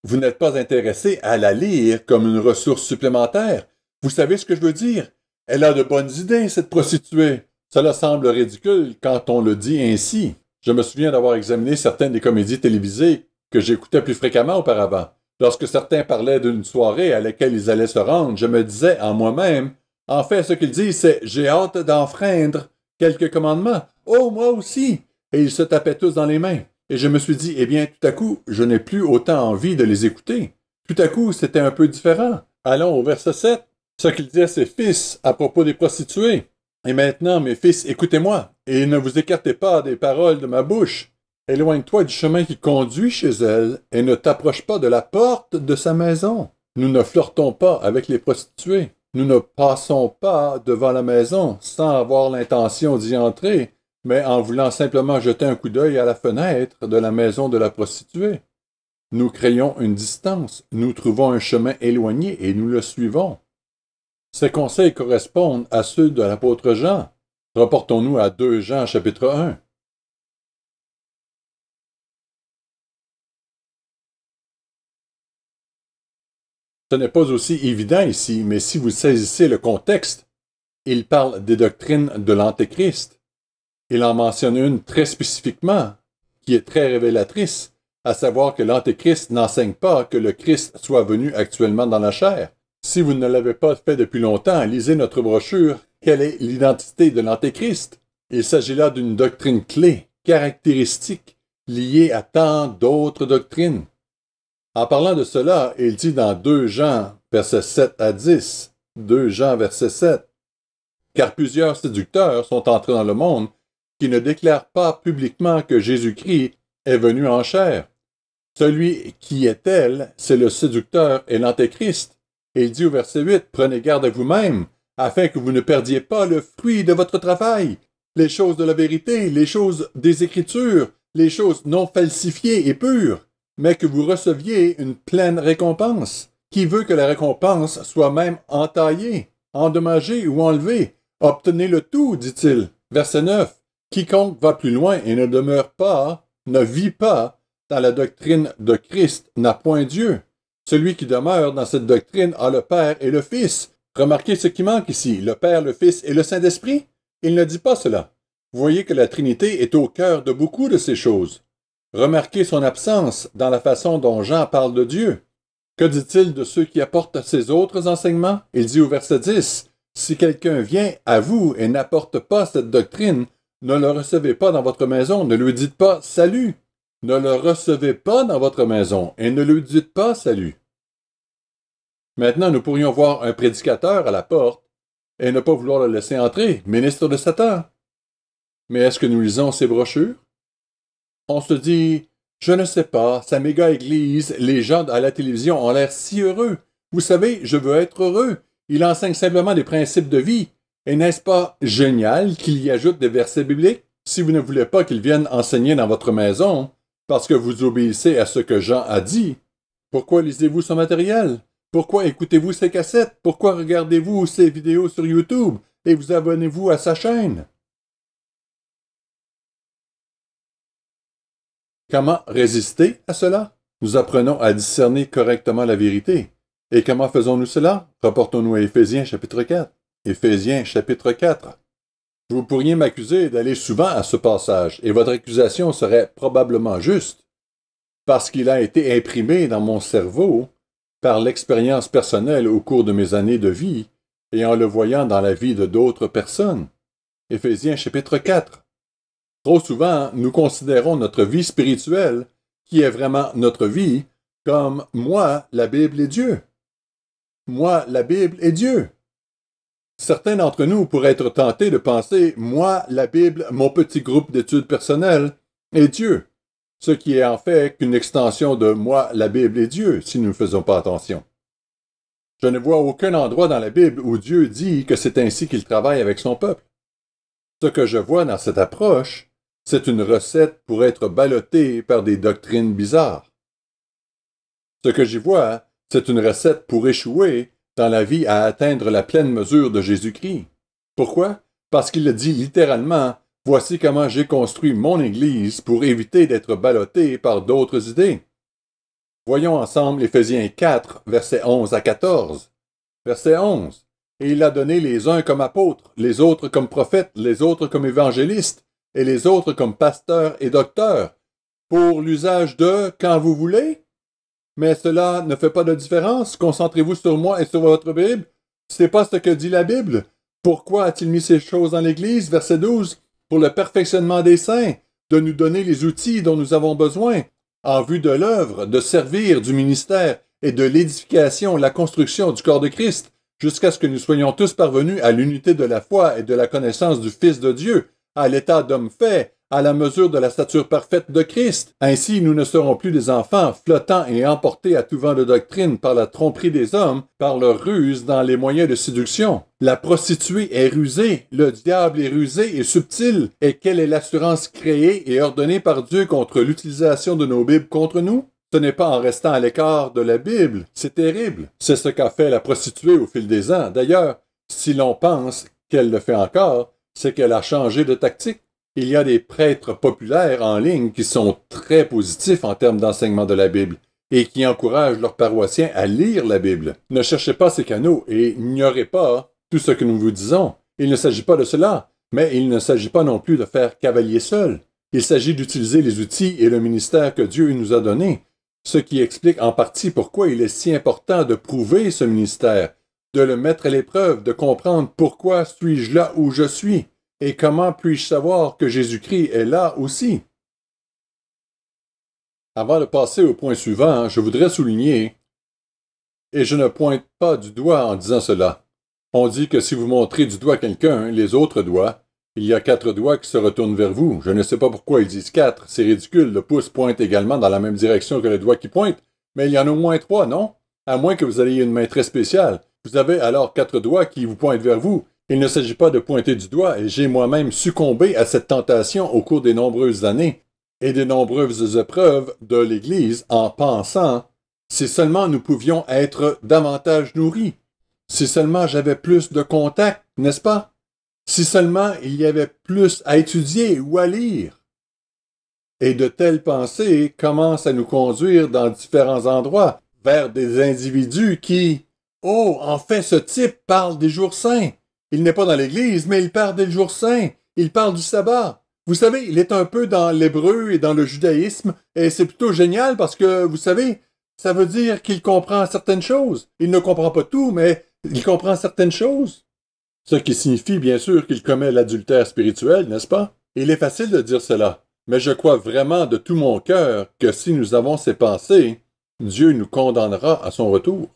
vous n'êtes pas intéressé à la lire comme une ressource supplémentaire. Vous savez ce que je veux dire? Elle a de bonnes idées, cette prostituée. Cela semble ridicule quand on le dit ainsi. Je me souviens d'avoir examiné certaines des comédies télévisées que j'écoutais plus fréquemment auparavant. Lorsque certains parlaient d'une soirée à laquelle ils allaient se rendre, je me disais en moi-même, en fait, ce qu'ils disent, c'est j'ai hâte d'enfreindre quelques commandements. Oh, moi aussi! Et ils se tapaient tous dans les mains. Et je me suis dit, eh bien, tout à coup, je n'ai plus autant envie de les écouter. Tout à coup, c'était un peu différent. Allons au verset 7. Ce qu'il dit à ses fils à propos des prostituées. Et maintenant, mes fils, écoutez-moi, et ne vous écartez pas des paroles de ma bouche. Éloigne-toi du chemin qui conduit chez elle et ne t'approche pas de la porte de sa maison. Nous ne flirtons pas avec les prostituées. Nous ne passons pas devant la maison sans avoir l'intention d'y entrer, mais en voulant simplement jeter un coup d'œil à la fenêtre de la maison de la prostituée. Nous créons une distance, nous trouvons un chemin éloigné et nous le suivons. Ces conseils correspondent à ceux de l'apôtre Jean. Reportons-nous à 2 Jean chapitre 1. Ce n'est pas aussi évident ici, mais si vous saisissez le contexte, il parle des doctrines de l'Antéchrist. Il en mentionne une très spécifiquement, qui est très révélatrice, à savoir que l'Antéchrist n'enseigne pas que le Christ soit venu actuellement dans la chair. Si vous ne l'avez pas fait depuis longtemps, lisez notre brochure Quelle est l'identité de l'Antéchrist Il s'agit là d'une doctrine clé, caractéristique, liée à tant d'autres doctrines. En parlant de cela, il dit dans 2 Jean, versets 7 à 10, 2 Jean, verset 7, Car plusieurs séducteurs sont entrés dans le monde qui ne déclarent pas publiquement que Jésus-Christ est venu en chair. Celui qui est tel, c'est le séducteur et l'antéchrist. il dit au verset 8, Prenez garde à vous-même, afin que vous ne perdiez pas le fruit de votre travail, les choses de la vérité, les choses des Écritures, les choses non falsifiées et pures mais que vous receviez une pleine récompense. Qui veut que la récompense soit même entaillée, endommagée ou enlevée Obtenez le tout, dit-il. Verset 9. Quiconque va plus loin et ne demeure pas, ne vit pas dans la doctrine de Christ, n'a point Dieu. Celui qui demeure dans cette doctrine a le Père et le Fils. Remarquez ce qui manque ici, le Père, le Fils et le Saint-Esprit. Il ne dit pas cela. Vous voyez que la Trinité est au cœur de beaucoup de ces choses. Remarquez son absence dans la façon dont Jean parle de Dieu. Que dit-il de ceux qui apportent ses autres enseignements? Il dit au verset 10, Si quelqu'un vient à vous et n'apporte pas cette doctrine, ne le recevez pas dans votre maison, ne lui dites pas salut. Ne le recevez pas dans votre maison et ne lui dites pas salut. Maintenant, nous pourrions voir un prédicateur à la porte et ne pas vouloir le laisser entrer, ministre de Satan. Mais est-ce que nous lisons ses brochures? on se dit, je ne sais pas, sa méga église, les gens à la télévision ont l'air si heureux. Vous savez, je veux être heureux. Il enseigne simplement des principes de vie. Et n'est-ce pas génial qu'il y ajoute des versets bibliques si vous ne voulez pas qu'il vienne enseigner dans votre maison parce que vous obéissez à ce que Jean a dit? Pourquoi lisez-vous son matériel? Pourquoi écoutez-vous ses cassettes? Pourquoi regardez-vous ses vidéos sur YouTube et vous abonnez-vous à sa chaîne? Comment résister à cela Nous apprenons à discerner correctement la vérité. Et comment faisons-nous cela Reportons-nous à Éphésiens chapitre 4. Éphésiens chapitre 4. Vous pourriez m'accuser d'aller souvent à ce passage, et votre accusation serait probablement juste, parce qu'il a été imprimé dans mon cerveau par l'expérience personnelle au cours de mes années de vie et en le voyant dans la vie de d'autres personnes. Éphésiens chapitre 4. Trop souvent, nous considérons notre vie spirituelle, qui est vraiment notre vie, comme moi, la Bible et Dieu. Moi, la Bible et Dieu. Certains d'entre nous pourraient être tentés de penser moi, la Bible, mon petit groupe d'études personnelles, et Dieu, ce qui est en fait qu'une extension de moi, la Bible et Dieu, si nous ne faisons pas attention. Je ne vois aucun endroit dans la Bible où Dieu dit que c'est ainsi qu'il travaille avec son peuple. Ce que je vois dans cette approche, c'est une recette pour être ballotté par des doctrines bizarres. Ce que j'y vois, c'est une recette pour échouer dans la vie à atteindre la pleine mesure de Jésus-Christ. Pourquoi? Parce qu'il dit littéralement Voici comment j'ai construit mon Église pour éviter d'être ballotté par d'autres idées. Voyons ensemble Éphésiens 4, versets 11 à 14. Verset 11. Et il a donné les uns comme apôtres, les autres comme prophètes, les autres comme évangélistes, et les autres comme pasteurs et docteurs, pour l'usage de quand vous voulez. Mais cela ne fait pas de différence. Concentrez-vous sur moi et sur votre Bible. Ce n'est pas ce que dit la Bible. Pourquoi a-t-il mis ces choses dans l'Église? Verset 12. Pour le perfectionnement des saints, de nous donner les outils dont nous avons besoin, en vue de l'œuvre, de servir du ministère et de l'édification, la construction du corps de Christ, jusqu'à ce que nous soyons tous parvenus à l'unité de la foi et de la connaissance du Fils de Dieu, à l'état d'homme fait, à la mesure de la stature parfaite de Christ. Ainsi, nous ne serons plus des enfants flottants et emportés à tout vent de doctrine par la tromperie des hommes, par leur ruse dans les moyens de séduction. La prostituée est rusée, le diable est rusé et subtil, et quelle est l'assurance créée et ordonnée par Dieu contre l'utilisation de nos Bibles contre nous? Ce n'est pas en restant à l'écart de la Bible, c'est terrible. C'est ce qu'a fait la prostituée au fil des ans. D'ailleurs, si l'on pense qu'elle le fait encore, c'est qu'elle a changé de tactique. Il y a des prêtres populaires en ligne qui sont très positifs en termes d'enseignement de la Bible et qui encouragent leurs paroissiens à lire la Bible. Ne cherchez pas ces canaux et n'ignorez pas tout ce que nous vous disons. Il ne s'agit pas de cela, mais il ne s'agit pas non plus de faire cavalier seul. Il s'agit d'utiliser les outils et le ministère que Dieu nous a donné, ce qui explique en partie pourquoi il est si important de prouver ce ministère de le mettre à l'épreuve, de comprendre pourquoi suis-je là où je suis et comment puis-je savoir que Jésus-Christ est là aussi. Avant de passer au point suivant, je voudrais souligner, et je ne pointe pas du doigt en disant cela, on dit que si vous montrez du doigt quelqu'un, les autres doigts, il y a quatre doigts qui se retournent vers vous. Je ne sais pas pourquoi ils disent quatre, c'est ridicule, le pouce pointe également dans la même direction que le doigt qui pointe, mais il y en a au moins trois, non? À moins que vous ayez une main très spéciale. Vous avez alors quatre doigts qui vous pointent vers vous. Il ne s'agit pas de pointer du doigt, et j'ai moi-même succombé à cette tentation au cours des nombreuses années et des nombreuses épreuves de l'Église en pensant si seulement nous pouvions être davantage nourris, si seulement j'avais plus de contacts, n'est-ce pas? Si seulement il y avait plus à étudier ou à lire. Et de telles pensées commencent à nous conduire dans différents endroits, vers des individus qui, Oh, enfin ce type parle des jours saints. Il n'est pas dans l'Église, mais il parle des jours saints. Il parle du sabbat. Vous savez, il est un peu dans l'hébreu et dans le judaïsme, et c'est plutôt génial parce que, vous savez, ça veut dire qu'il comprend certaines choses. Il ne comprend pas tout, mais il comprend certaines choses. Ce qui signifie bien sûr qu'il commet l'adultère spirituel, n'est-ce pas? Il est facile de dire cela, mais je crois vraiment de tout mon cœur que si nous avons ces pensées, Dieu nous condamnera à son retour.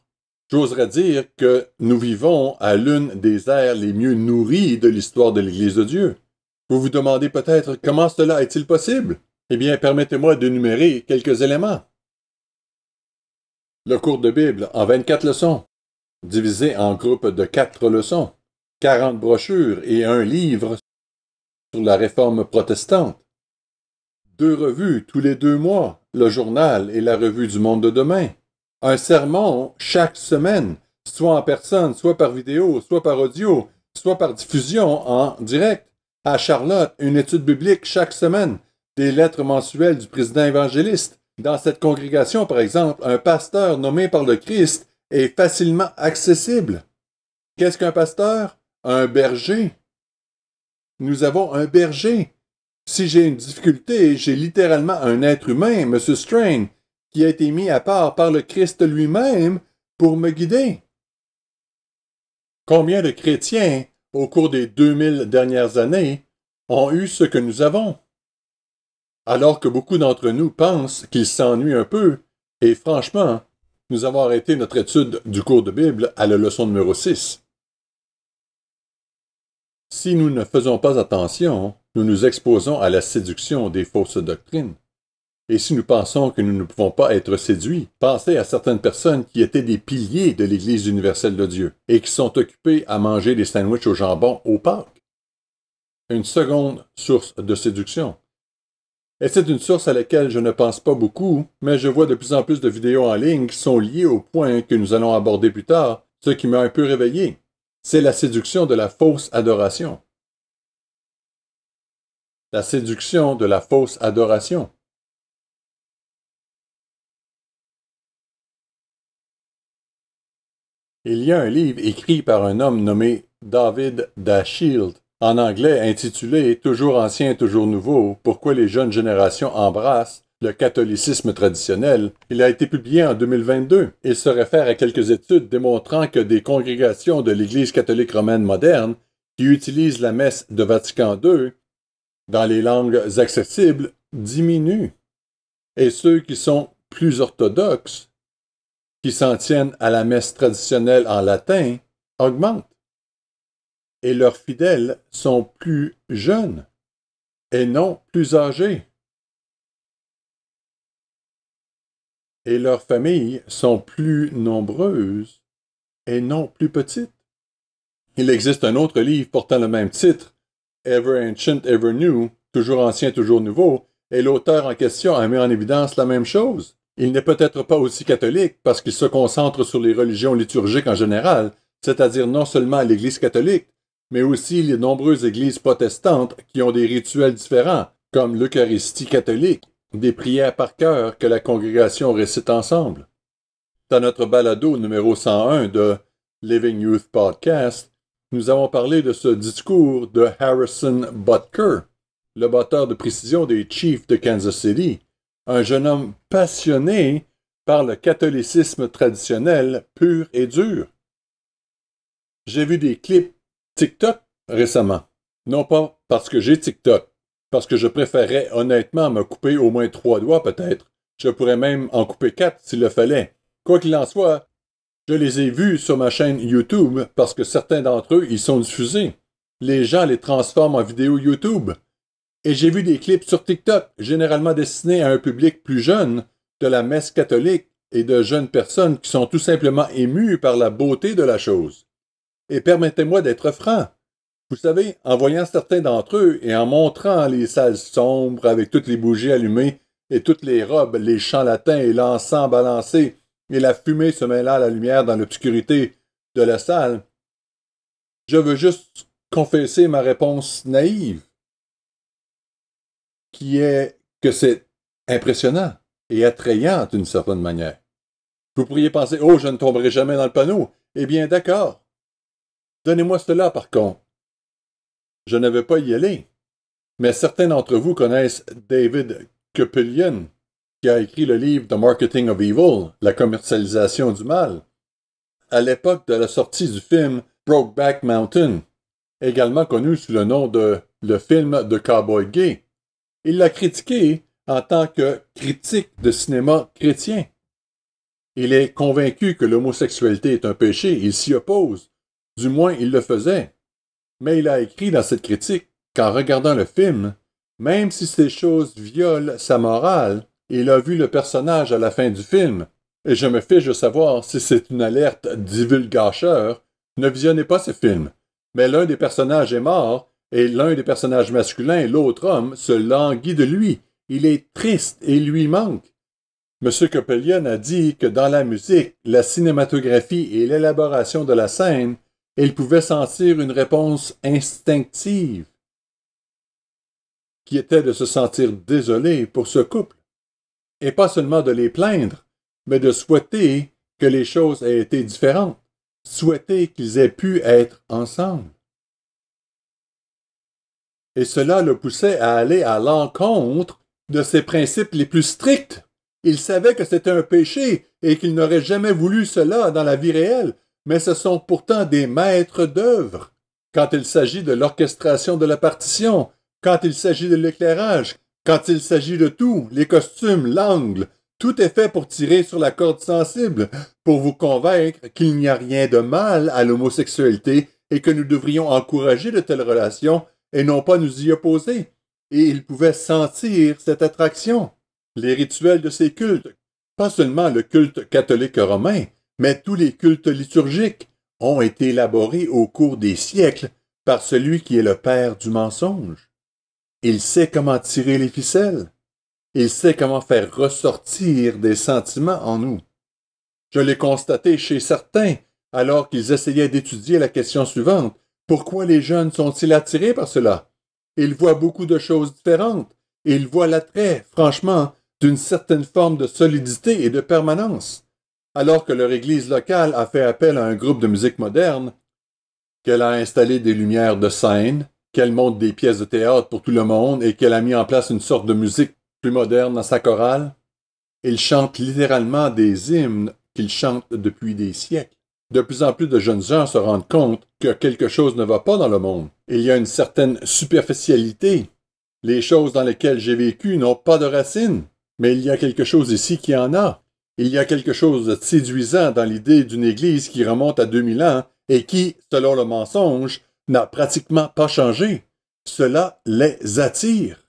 J'oserais dire que nous vivons à l'une des aires les mieux nourries de l'histoire de l'Église de Dieu. Vous vous demandez peut-être comment cela est-il possible Eh bien, permettez-moi d'énumérer quelques éléments. Le cours de Bible en 24 leçons, divisé en groupes de 4 leçons, 40 brochures et un livre sur la réforme protestante. Deux revues tous les deux mois, le journal et la revue du monde de demain, un sermon chaque semaine, soit en personne, soit par vidéo, soit par audio, soit par diffusion en direct. À Charlotte, une étude biblique chaque semaine, des lettres mensuelles du président évangéliste. Dans cette congrégation, par exemple, un pasteur nommé par le Christ est facilement accessible. Qu'est-ce qu'un pasteur? Un berger. Nous avons un berger. Si j'ai une difficulté, j'ai littéralement un être humain, M. Strain, qui a été mis à part par le Christ lui-même pour me guider. Combien de chrétiens, au cours des 2000 dernières années, ont eu ce que nous avons? Alors que beaucoup d'entre nous pensent qu'ils s'ennuient un peu, et franchement, nous avons arrêté notre étude du cours de Bible à la leçon numéro 6. Si nous ne faisons pas attention, nous nous exposons à la séduction des fausses doctrines. Et si nous pensons que nous ne pouvons pas être séduits, pensez à certaines personnes qui étaient des piliers de l'Église universelle de Dieu et qui sont occupées à manger des sandwichs au jambon au parc. Une seconde source de séduction. Et c'est une source à laquelle je ne pense pas beaucoup, mais je vois de plus en plus de vidéos en ligne qui sont liées au point que nous allons aborder plus tard, ce qui m'a un peu réveillé. C'est la séduction de la fausse adoration. La séduction de la fausse adoration. Il y a un livre écrit par un homme nommé David Dashield, en anglais intitulé Toujours ancien, toujours nouveau, pourquoi les jeunes générations embrassent le catholicisme traditionnel. Il a été publié en 2022. Il se réfère à quelques études démontrant que des congrégations de l'Église catholique romaine moderne qui utilisent la messe de Vatican II dans les langues accessibles diminuent. Et ceux qui sont plus orthodoxes qui s'en tiennent à la messe traditionnelle en latin augmentent, et leurs fidèles sont plus jeunes et non plus âgés, et leurs familles sont plus nombreuses et non plus petites. Il existe un autre livre portant le même titre, Ever Ancient, Ever New, toujours ancien, toujours nouveau, et l'auteur en question a mis en évidence la même chose. Il n'est peut-être pas aussi catholique parce qu'il se concentre sur les religions liturgiques en général, c'est-à-dire non seulement l'Église catholique, mais aussi les nombreuses églises protestantes qui ont des rituels différents, comme l'Eucharistie catholique, des prières par cœur que la congrégation récite ensemble. Dans notre balado numéro 101 de Living Youth Podcast, nous avons parlé de ce discours de Harrison Butker, le batteur de précision des Chiefs de Kansas City, un jeune homme passionné par le catholicisme traditionnel pur et dur. J'ai vu des clips TikTok récemment. Non pas parce que j'ai TikTok, parce que je préférais honnêtement me couper au moins trois doigts peut-être. Je pourrais même en couper quatre s'il le fallait. Quoi qu'il en soit, je les ai vus sur ma chaîne YouTube parce que certains d'entre eux y sont diffusés. Les gens les transforment en vidéos YouTube. Et j'ai vu des clips sur TikTok, généralement destinés à un public plus jeune, de la messe catholique et de jeunes personnes qui sont tout simplement émues par la beauté de la chose. Et permettez-moi d'être franc. Vous savez, en voyant certains d'entre eux et en montrant les salles sombres avec toutes les bougies allumées et toutes les robes, les chants latins et l'encens balancé, et la fumée se mêlant à la lumière dans l'obscurité de la salle, je veux juste confesser ma réponse naïve qui est que c'est impressionnant et attrayant d'une certaine manière. Vous pourriez penser, oh, je ne tomberai jamais dans le panneau. Eh bien, d'accord. Donnez-moi cela, par contre. Je ne vais pas y aller. Mais certains d'entre vous connaissent David Kupelian, qui a écrit le livre The Marketing of Evil, la commercialisation du mal, à l'époque de la sortie du film Brokeback Mountain, également connu sous le nom de le film de Cowboy Gay il l'a critiqué en tant que critique de cinéma chrétien. Il est convaincu que l'homosexualité est un péché, il s'y oppose, du moins il le faisait. Mais il a écrit dans cette critique qu'en regardant le film, même si ces choses violent sa morale, il a vu le personnage à la fin du film, et je me fiche de savoir si c'est une alerte divulgacheur, ne visionnez pas ce film. Mais l'un des personnages est mort, et l'un des personnages masculins, l'autre homme, se languit de lui. Il est triste et lui manque. M. Coppelion a dit que dans la musique, la cinématographie et l'élaboration de la scène, il pouvait sentir une réponse instinctive qui était de se sentir désolé pour ce couple, et pas seulement de les plaindre, mais de souhaiter que les choses aient été différentes, souhaiter qu'ils aient pu être ensemble et cela le poussait à aller à l'encontre de ses principes les plus stricts. Il savait que c'était un péché et qu'il n'aurait jamais voulu cela dans la vie réelle, mais ce sont pourtant des maîtres d'œuvre. Quand il s'agit de l'orchestration de la partition, quand il s'agit de l'éclairage, quand il s'agit de tout, les costumes, l'angle, tout est fait pour tirer sur la corde sensible, pour vous convaincre qu'il n'y a rien de mal à l'homosexualité et que nous devrions encourager de telles relations et non pas nous y opposer, et ils pouvaient sentir cette attraction. Les rituels de ces cultes, pas seulement le culte catholique romain, mais tous les cultes liturgiques, ont été élaborés au cours des siècles par celui qui est le père du mensonge. Il sait comment tirer les ficelles. Il sait comment faire ressortir des sentiments en nous. Je l'ai constaté chez certains alors qu'ils essayaient d'étudier la question suivante, pourquoi les jeunes sont-ils attirés par cela? Ils voient beaucoup de choses différentes et ils voient l'attrait, franchement, d'une certaine forme de solidité et de permanence. Alors que leur église locale a fait appel à un groupe de musique moderne, qu'elle a installé des lumières de scène, qu'elle monte des pièces de théâtre pour tout le monde et qu'elle a mis en place une sorte de musique plus moderne dans sa chorale, ils chantent littéralement des hymnes qu'ils chantent depuis des siècles. De plus en plus de jeunes gens se rendent compte que quelque chose ne va pas dans le monde. Il y a une certaine superficialité. Les choses dans lesquelles j'ai vécu n'ont pas de racines, mais il y a quelque chose ici qui en a. Il y a quelque chose de séduisant dans l'idée d'une Église qui remonte à 2000 ans et qui, selon le mensonge, n'a pratiquement pas changé. Cela les attire.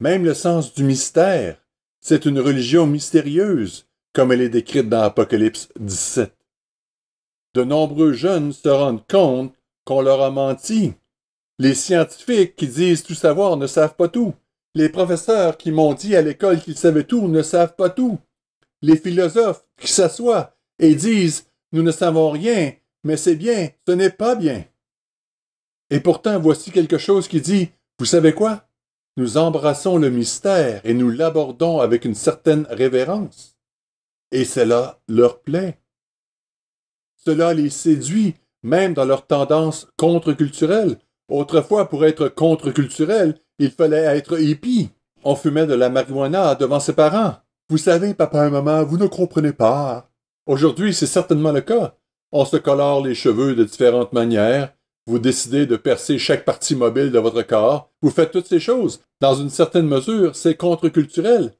Même le sens du mystère, c'est une religion mystérieuse, comme elle est décrite dans Apocalypse 17 de nombreux jeunes se rendent compte qu'on leur a menti. Les scientifiques qui disent tout savoir ne savent pas tout. Les professeurs qui m'ont dit à l'école qu'ils savaient tout ne savent pas tout. Les philosophes qui s'assoient et disent Nous ne savons rien, mais c'est bien, ce n'est pas bien. Et pourtant voici quelque chose qui dit Vous savez quoi? Nous embrassons le mystère et nous l'abordons avec une certaine révérence. Et cela leur plaît. Cela les séduit, même dans leur tendance contre-culturelle. Autrefois, pour être contre-culturel, il fallait être hippie. On fumait de la marijuana devant ses parents. Vous savez, papa et maman, vous ne comprenez pas. Aujourd'hui, c'est certainement le cas. On se colore les cheveux de différentes manières. Vous décidez de percer chaque partie mobile de votre corps. Vous faites toutes ces choses. Dans une certaine mesure, c'est contre-culturel.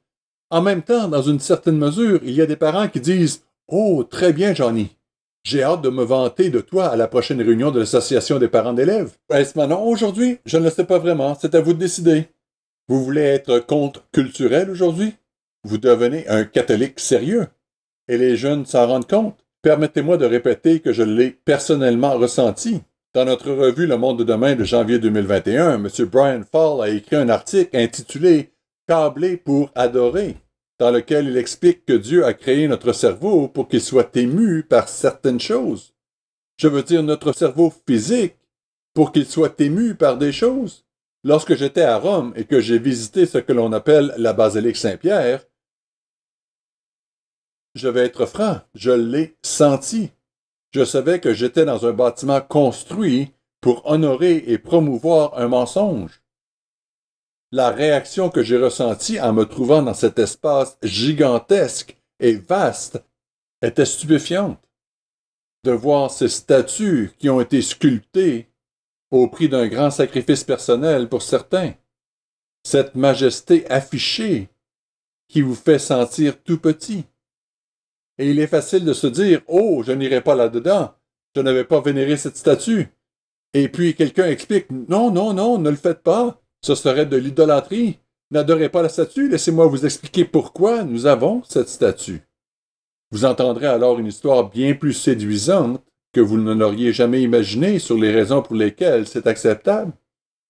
En même temps, dans une certaine mesure, il y a des parents qui disent Oh, très bien, Johnny. J'ai hâte de me vanter de toi à la prochaine réunion de l'association des parents d'élèves. Ben, Est-ce maintenant aujourd'hui? Je ne le sais pas vraiment. C'est à vous de décider. Vous voulez être contre culturel aujourd'hui? Vous devenez un catholique sérieux. Et les jeunes s'en rendent compte. Permettez-moi de répéter que je l'ai personnellement ressenti. Dans notre revue Le Monde de demain de janvier 2021, M. Brian Fall a écrit un article intitulé Câblé pour adorer dans lequel il explique que Dieu a créé notre cerveau pour qu'il soit ému par certaines choses. Je veux dire notre cerveau physique pour qu'il soit ému par des choses. Lorsque j'étais à Rome et que j'ai visité ce que l'on appelle la basilique Saint-Pierre, je vais être franc, je l'ai senti. Je savais que j'étais dans un bâtiment construit pour honorer et promouvoir un mensonge. La réaction que j'ai ressentie en me trouvant dans cet espace gigantesque et vaste était stupéfiante. De voir ces statues qui ont été sculptées au prix d'un grand sacrifice personnel pour certains, cette majesté affichée qui vous fait sentir tout petit. Et il est facile de se dire Oh, je n'irai pas là-dedans, je n'avais pas vénéré cette statue. Et puis quelqu'un explique Non, non, non, ne le faites pas, ce serait de l'idolâtrie. N'adorez pas la statue, laissez-moi vous expliquer pourquoi nous avons cette statue. Vous entendrez alors une histoire bien plus séduisante que vous ne l'auriez jamais imaginée sur les raisons pour lesquelles c'est acceptable.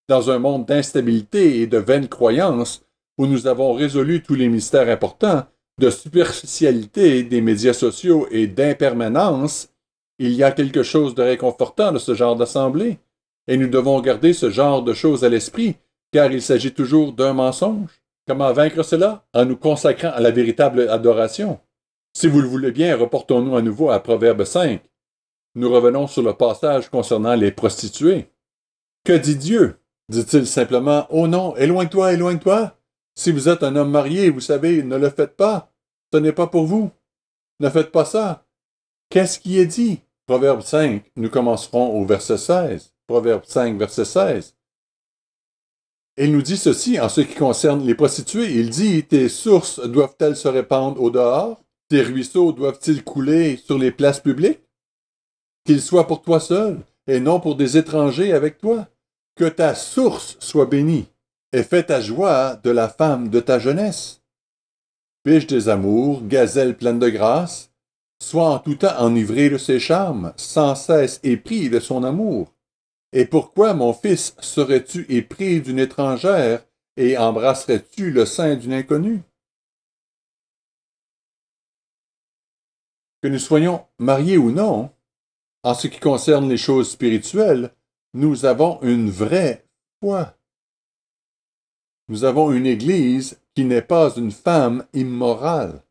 Dans un monde d'instabilité et de vaines croyances, où nous avons résolu tous les mystères importants, de superficialité des médias sociaux et d'impermanence, il y a quelque chose de réconfortant de ce genre d'assemblée, et nous devons garder ce genre de choses à l'esprit car il s'agit toujours d'un mensonge. Comment vaincre cela En nous consacrant à la véritable adoration. Si vous le voulez bien, reportons-nous à nouveau à Proverbe 5. Nous revenons sur le passage concernant les prostituées. Que dit Dieu Dit-il simplement Oh non, éloigne-toi, éloigne-toi Si vous êtes un homme marié, vous savez, ne le faites pas. Ce n'est pas pour vous. Ne faites pas ça. Qu'est-ce qui est dit Proverbe 5, nous commencerons au verset 16. Proverbe 5, verset 16. Il nous dit ceci en ce qui concerne les prostituées. Il dit Tes sources doivent-elles se répandre au dehors Tes ruisseaux doivent-ils couler sur les places publiques Qu'ils soient pour toi seul et non pour des étrangers avec toi. Que ta source soit bénie et fais ta joie de la femme de ta jeunesse. Pêche des amours, gazelle pleine de grâce, sois en tout temps enivrée de ses charmes, sans cesse épris de son amour. Et pourquoi, mon fils, serais-tu épris d'une étrangère et embrasserais-tu le sein d'une inconnue Que nous soyons mariés ou non, en ce qui concerne les choses spirituelles, nous avons une vraie foi. Nous avons une Église qui n'est pas une femme immorale.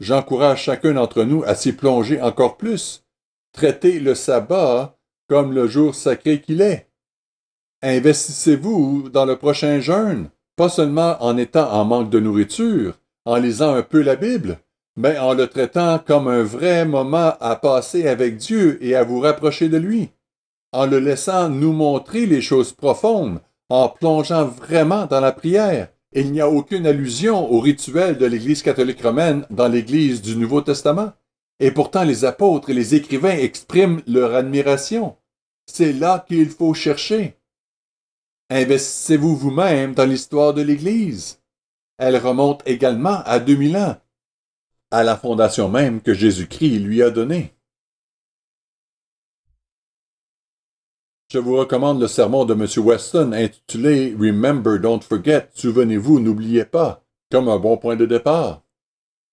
J'encourage chacun d'entre nous à s'y plonger encore plus, traiter le sabbat comme le jour sacré qu'il est. Investissez-vous dans le prochain jeûne, pas seulement en étant en manque de nourriture, en lisant un peu la Bible, mais en le traitant comme un vrai moment à passer avec Dieu et à vous rapprocher de lui, en le laissant nous montrer les choses profondes, en plongeant vraiment dans la prière. Il n'y a aucune allusion au rituel de l'Église catholique romaine dans l'Église du Nouveau Testament. Et pourtant, les apôtres et les écrivains expriment leur admiration. C'est là qu'il faut chercher. Investissez-vous vous-même dans l'histoire de l'Église. Elle remonte également à 2000 ans, à la fondation même que Jésus-Christ lui a donnée. Je vous recommande le sermon de M. Weston intitulé Remember, Don't Forget, Souvenez-vous, n'oubliez pas, comme un bon point de départ.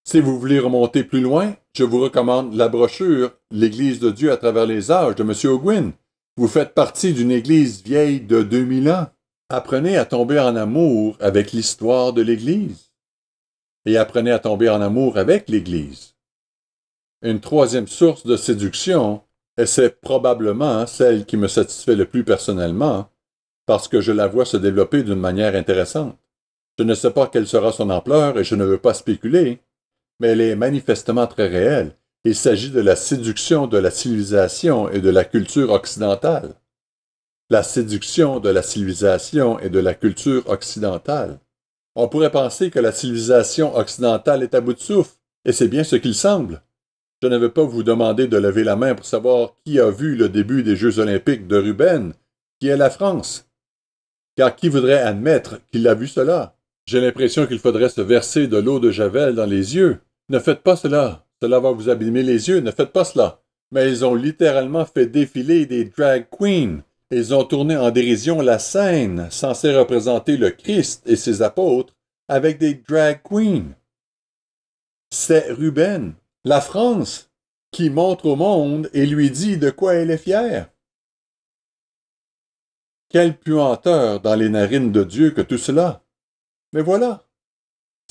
Si vous voulez remonter plus loin, je vous recommande la brochure L'Église de Dieu à travers les âges de M. Oguin. Vous faites partie d'une Église vieille de 2000 ans. Apprenez à tomber en amour avec l'histoire de l'Église. Et apprenez à tomber en amour avec l'Église. Une troisième source de séduction, et c'est probablement celle qui me satisfait le plus personnellement, parce que je la vois se développer d'une manière intéressante. Je ne sais pas quelle sera son ampleur et je ne veux pas spéculer, mais elle est manifestement très réelle. Il s'agit de la séduction de la civilisation et de la culture occidentale. La séduction de la civilisation et de la culture occidentale. On pourrait penser que la civilisation occidentale est à bout de souffle, et c'est bien ce qu'il semble. Je ne vais pas vous demander de lever la main pour savoir qui a vu le début des Jeux olympiques de Ruben, qui est la France. Car qui voudrait admettre qu'il a vu cela? J'ai l'impression qu'il faudrait se verser de l'eau de Javel dans les yeux. Ne faites pas cela, cela va vous abîmer les yeux, ne faites pas cela. Mais ils ont littéralement fait défiler des drag queens. Ils ont tourné en dérision la scène, censée représenter le Christ et ses apôtres, avec des drag queens. C'est Ruben, la France, qui montre au monde et lui dit de quoi elle est fière. Quelle puanteur dans les narines de Dieu que tout cela. Mais voilà,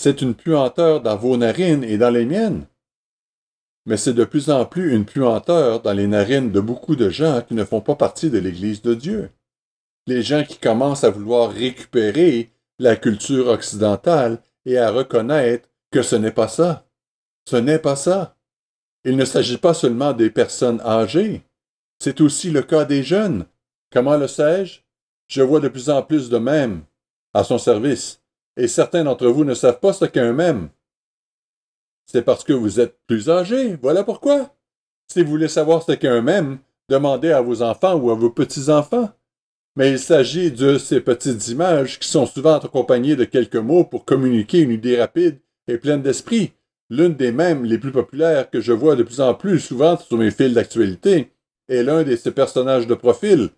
c'est une puanteur dans vos narines et dans les miennes. Mais c'est de plus en plus une puanteur dans les narines de beaucoup de gens qui ne font pas partie de l'Église de Dieu. Les gens qui commencent à vouloir récupérer la culture occidentale et à reconnaître que ce n'est pas ça. Ce n'est pas ça. Il ne s'agit pas seulement des personnes âgées. C'est aussi le cas des jeunes. Comment le sais-je? Je vois de plus en plus de même à son service et certains d'entre vous ne savent pas ce qu'un mème. C'est parce que vous êtes plus âgés, voilà pourquoi. Si vous voulez savoir ce qu'est un mème, demandez à vos enfants ou à vos petits-enfants. Mais il s'agit de ces petites images qui sont souvent accompagnées de quelques mots pour communiquer une idée rapide et pleine d'esprit, l'une des mêmes les plus populaires que je vois de plus en plus souvent sur mes fils d'actualité, est l'un de ces personnages de profil.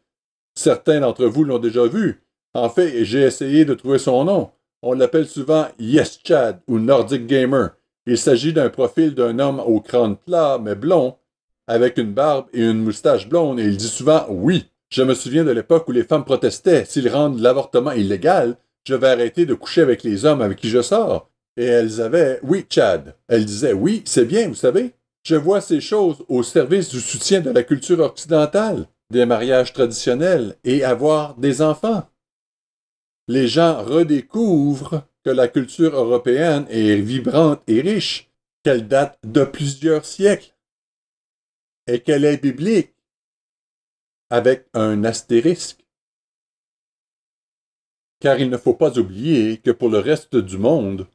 Certains d'entre vous l'ont déjà vu. En fait, j'ai essayé de trouver son nom, on l'appelle souvent Yes Chad ou Nordic Gamer. Il s'agit d'un profil d'un homme au crâne plat mais blond, avec une barbe et une moustache blonde, et il dit souvent oui. Je me souviens de l'époque où les femmes protestaient s'ils rendent l'avortement illégal, je vais arrêter de coucher avec les hommes avec qui je sors. Et elles avaient oui, Chad. Elles disaient oui, c'est bien, vous savez. Je vois ces choses au service du soutien de la culture occidentale, des mariages traditionnels et avoir des enfants les gens redécouvrent que la culture européenne est vibrante et riche, qu'elle date de plusieurs siècles et qu'elle est biblique, avec un astérisque. Car il ne faut pas oublier que pour le reste du monde,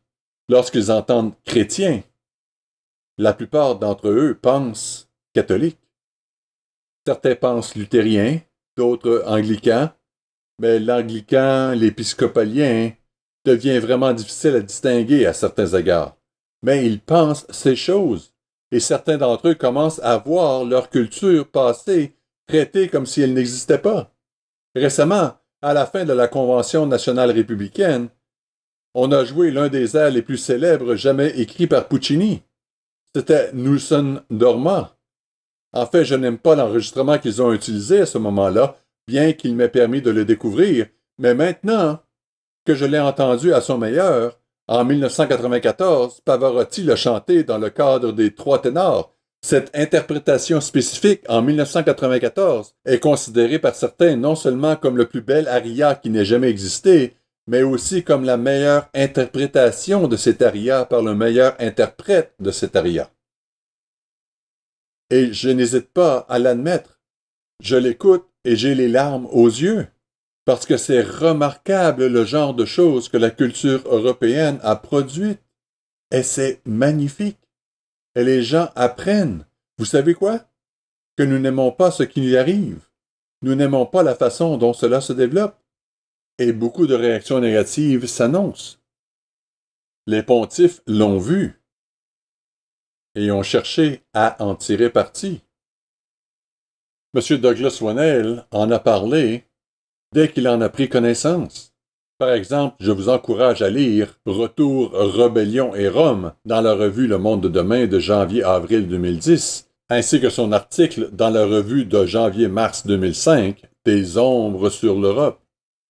lorsqu'ils entendent chrétiens, la plupart d'entre eux pensent catholiques. Certains pensent luthériens, d'autres anglicans, mais ben, l'anglican, l'épiscopalien, devient vraiment difficile à distinguer à certains égards. Mais ils pensent ces choses, et certains d'entre eux commencent à voir leur culture passée traitée comme si elle n'existait pas. Récemment, à la fin de la Convention nationale républicaine, on a joué l'un des airs les plus célèbres jamais écrits par Puccini. C'était Nous Dorma. En fait, je n'aime pas l'enregistrement qu'ils ont utilisé à ce moment-là, bien qu'il m'ait permis de le découvrir, mais maintenant que je l'ai entendu à son meilleur, en 1994, Pavarotti l'a chanté dans le cadre des Trois ténors. Cette interprétation spécifique en 1994 est considérée par certains non seulement comme le plus bel aria qui n'ait jamais existé, mais aussi comme la meilleure interprétation de cet aria par le meilleur interprète de cet aria. Et je n'hésite pas à l'admettre. Je l'écoute et j'ai les larmes aux yeux, parce que c'est remarquable le genre de choses que la culture européenne a produite. Et c'est magnifique. Et les gens apprennent. Vous savez quoi? Que nous n'aimons pas ce qui nous arrive. Nous n'aimons pas la façon dont cela se développe. Et beaucoup de réactions négatives s'annoncent. Les pontifs l'ont vu et ont cherché à en tirer parti. M. Douglas Wanell en a parlé dès qu'il en a pris connaissance. Par exemple, je vous encourage à lire Retour, Rébellion et Rome dans la revue Le Monde de demain de janvier-avril 2010, ainsi que son article dans la revue de janvier-mars 2005 Des ombres sur l'Europe.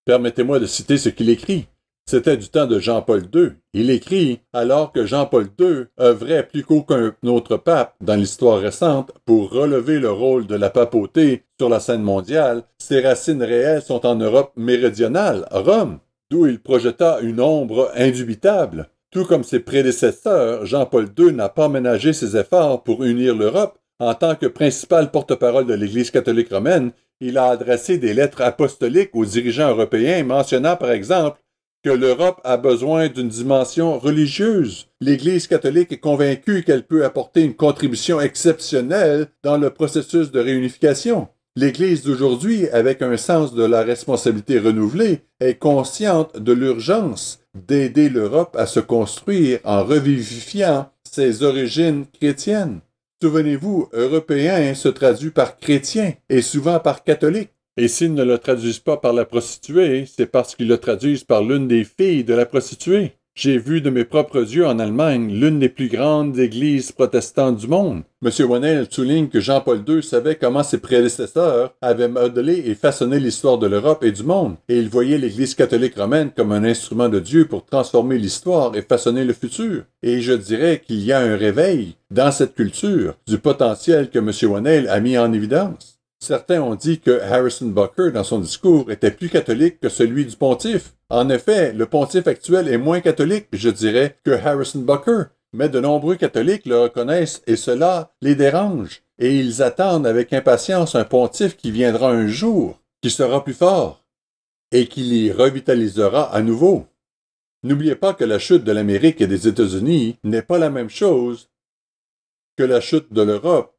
Permettez-moi de citer ce qu'il écrit. C'était du temps de Jean-Paul II. Il écrit, alors que Jean-Paul II œuvrait plus qu'aucun autre pape dans l'histoire récente pour relever le rôle de la papauté sur la scène mondiale, ses racines réelles sont en Europe méridionale, Rome, d'où il projeta une ombre indubitable. Tout comme ses prédécesseurs, Jean-Paul II n'a pas ménagé ses efforts pour unir l'Europe. En tant que principal porte-parole de l'Église catholique romaine, il a adressé des lettres apostoliques aux dirigeants européens mentionnant par exemple l'Europe a besoin d'une dimension religieuse. L'Église catholique est convaincue qu'elle peut apporter une contribution exceptionnelle dans le processus de réunification. L'Église d'aujourd'hui, avec un sens de la responsabilité renouvelée, est consciente de l'urgence d'aider l'Europe à se construire en revivifiant ses origines chrétiennes. Souvenez-vous, européen se traduit par chrétien et souvent par catholique. Et s'ils ne le traduisent pas par la prostituée, c'est parce qu'ils le traduisent par l'une des filles de la prostituée. J'ai vu de mes propres yeux en Allemagne l'une des plus grandes églises protestantes du monde. M. Wannell souligne que Jean-Paul II savait comment ses prédécesseurs avaient modelé et façonné l'histoire de l'Europe et du monde, et il voyait l'Église catholique romaine comme un instrument de Dieu pour transformer l'histoire et façonner le futur. Et je dirais qu'il y a un réveil dans cette culture du potentiel que M. Wannell a mis en évidence. Certains ont dit que Harrison Bucker, dans son discours, était plus catholique que celui du pontife. En effet, le pontife actuel est moins catholique, je dirais, que Harrison Bucker, mais de nombreux catholiques le reconnaissent et cela les dérange, et ils attendent avec impatience un pontife qui viendra un jour, qui sera plus fort, et qui les revitalisera à nouveau. N'oubliez pas que la chute de l'Amérique et des États-Unis n'est pas la même chose que la chute de l'Europe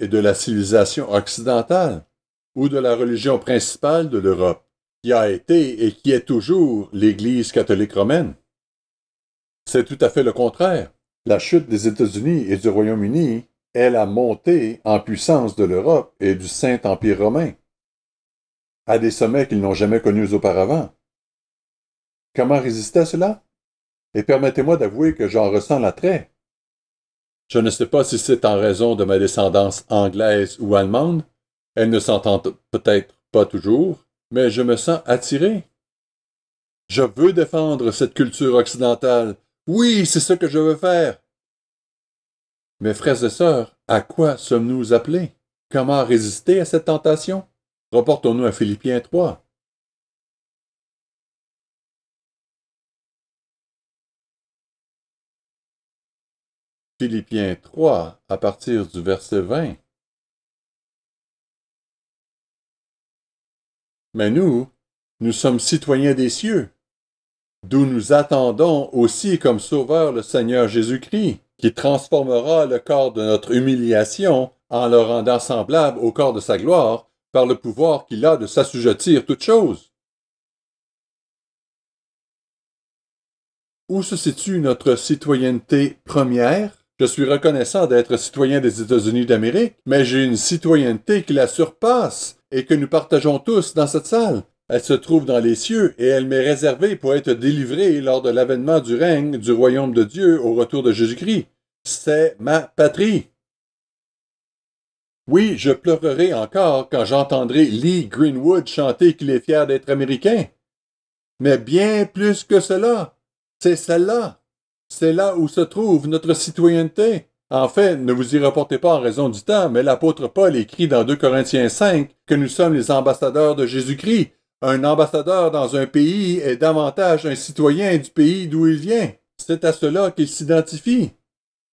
et de la civilisation occidentale, ou de la religion principale de l'Europe, qui a été et qui est toujours l'Église catholique romaine. C'est tout à fait le contraire. La chute des États-Unis et du Royaume-Uni est la montée en puissance de l'Europe et du Saint-Empire romain, à des sommets qu'ils n'ont jamais connus auparavant. Comment résister à cela? Et permettez-moi d'avouer que j'en ressens l'attrait. Je ne sais pas si c'est en raison de ma descendance anglaise ou allemande, elles ne s'entendent peut-être pas toujours, mais je me sens attiré. Je veux défendre cette culture occidentale. Oui, c'est ce que je veux faire. Mes frères et sœurs, à quoi sommes-nous appelés? Comment résister à cette tentation? Reportons-nous à Philippiens 3. Philippiens 3 à partir du verset 20. Mais nous, nous sommes citoyens des cieux, d'où nous attendons aussi comme sauveur le Seigneur Jésus-Christ, qui transformera le corps de notre humiliation en le rendant semblable au corps de sa gloire par le pouvoir qu'il a de s'assujettir toutes choses. Où se situe notre citoyenneté première je suis reconnaissant d'être citoyen des États-Unis d'Amérique, mais j'ai une citoyenneté qui la surpasse et que nous partageons tous dans cette salle. Elle se trouve dans les cieux et elle m'est réservée pour être délivrée lors de l'avènement du règne du royaume de Dieu au retour de Jésus-Christ. C'est ma patrie. Oui, je pleurerai encore quand j'entendrai Lee Greenwood chanter qu'il est fier d'être américain. Mais bien plus que cela, c'est celle-là c'est là où se trouve notre citoyenneté. En fait, ne vous y reportez pas en raison du temps, mais l'apôtre Paul écrit dans 2 Corinthiens 5 que nous sommes les ambassadeurs de Jésus-Christ. Un ambassadeur dans un pays est davantage un citoyen du pays d'où il vient. C'est à cela qu'il s'identifie.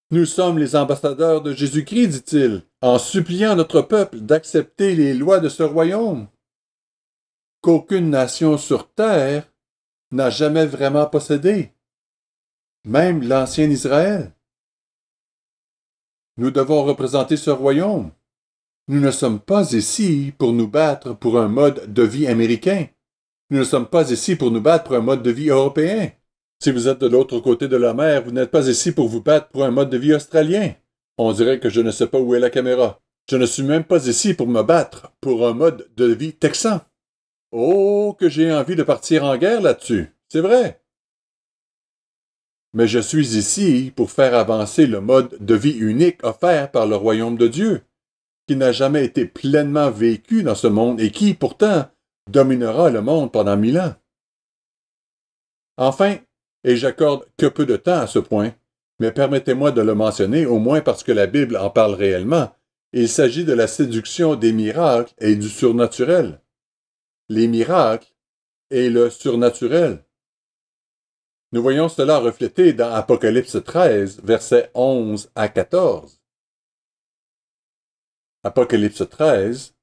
Nous sommes les ambassadeurs de Jésus-Christ, dit-il, en suppliant notre peuple d'accepter les lois de ce royaume. Qu'aucune nation sur terre n'a jamais vraiment possédé même l'ancien Israël. Nous devons représenter ce royaume. Nous ne sommes pas ici pour nous battre pour un mode de vie américain. Nous ne sommes pas ici pour nous battre pour un mode de vie européen. Si vous êtes de l'autre côté de la mer, vous n'êtes pas ici pour vous battre pour un mode de vie australien. On dirait que je ne sais pas où est la caméra. Je ne suis même pas ici pour me battre pour un mode de vie texan. Oh, que j'ai envie de partir en guerre là-dessus. C'est vrai mais je suis ici pour faire avancer le mode de vie unique offert par le royaume de Dieu, qui n'a jamais été pleinement vécu dans ce monde et qui, pourtant, dominera le monde pendant mille ans. Enfin, et j'accorde que peu de temps à ce point, mais permettez-moi de le mentionner au moins parce que la Bible en parle réellement, il s'agit de la séduction des miracles et du surnaturel. Les miracles et le surnaturel. Nous voyons cela reflété dans Apocalypse 13, versets 11 à 14. Apocalypse 13,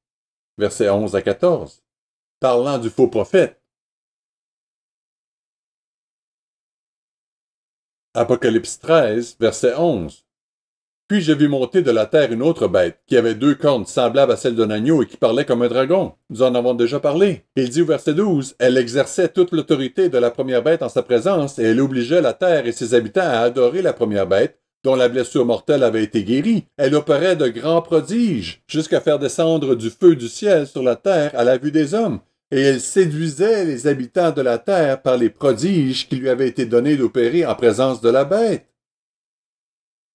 versets 11 à 14, parlant du faux prophète. Apocalypse 13, verset 11. Puis je vis monter de la terre une autre bête, qui avait deux cornes semblables à celles d'un agneau et qui parlait comme un dragon. Nous en avons déjà parlé. Il dit au verset 12, Elle exerçait toute l'autorité de la première bête en sa présence, et elle obligeait la terre et ses habitants à adorer la première bête, dont la blessure mortelle avait été guérie. Elle opérait de grands prodiges, jusqu'à faire descendre du feu du ciel sur la terre à la vue des hommes, et elle séduisait les habitants de la terre par les prodiges qui lui avaient été donnés d'opérer en présence de la bête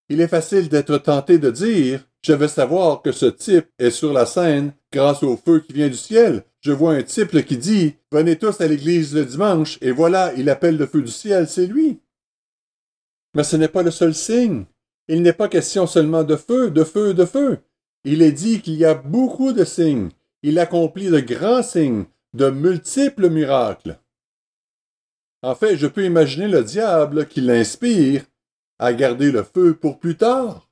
il est facile d'être tenté de dire Je veux savoir que ce type est sur la scène grâce au feu qui vient du ciel. Je vois un type qui dit Venez tous à l'église le dimanche, et voilà, il appelle le feu du ciel, c'est lui. Mais ce n'est pas le seul signe. Il n'est pas question seulement de feu, de feu, de feu. Il est dit qu'il y a beaucoup de signes. Il accomplit de grands signes, de multiples miracles. En fait, je peux imaginer le diable qui l'inspire à garder le feu pour plus tard?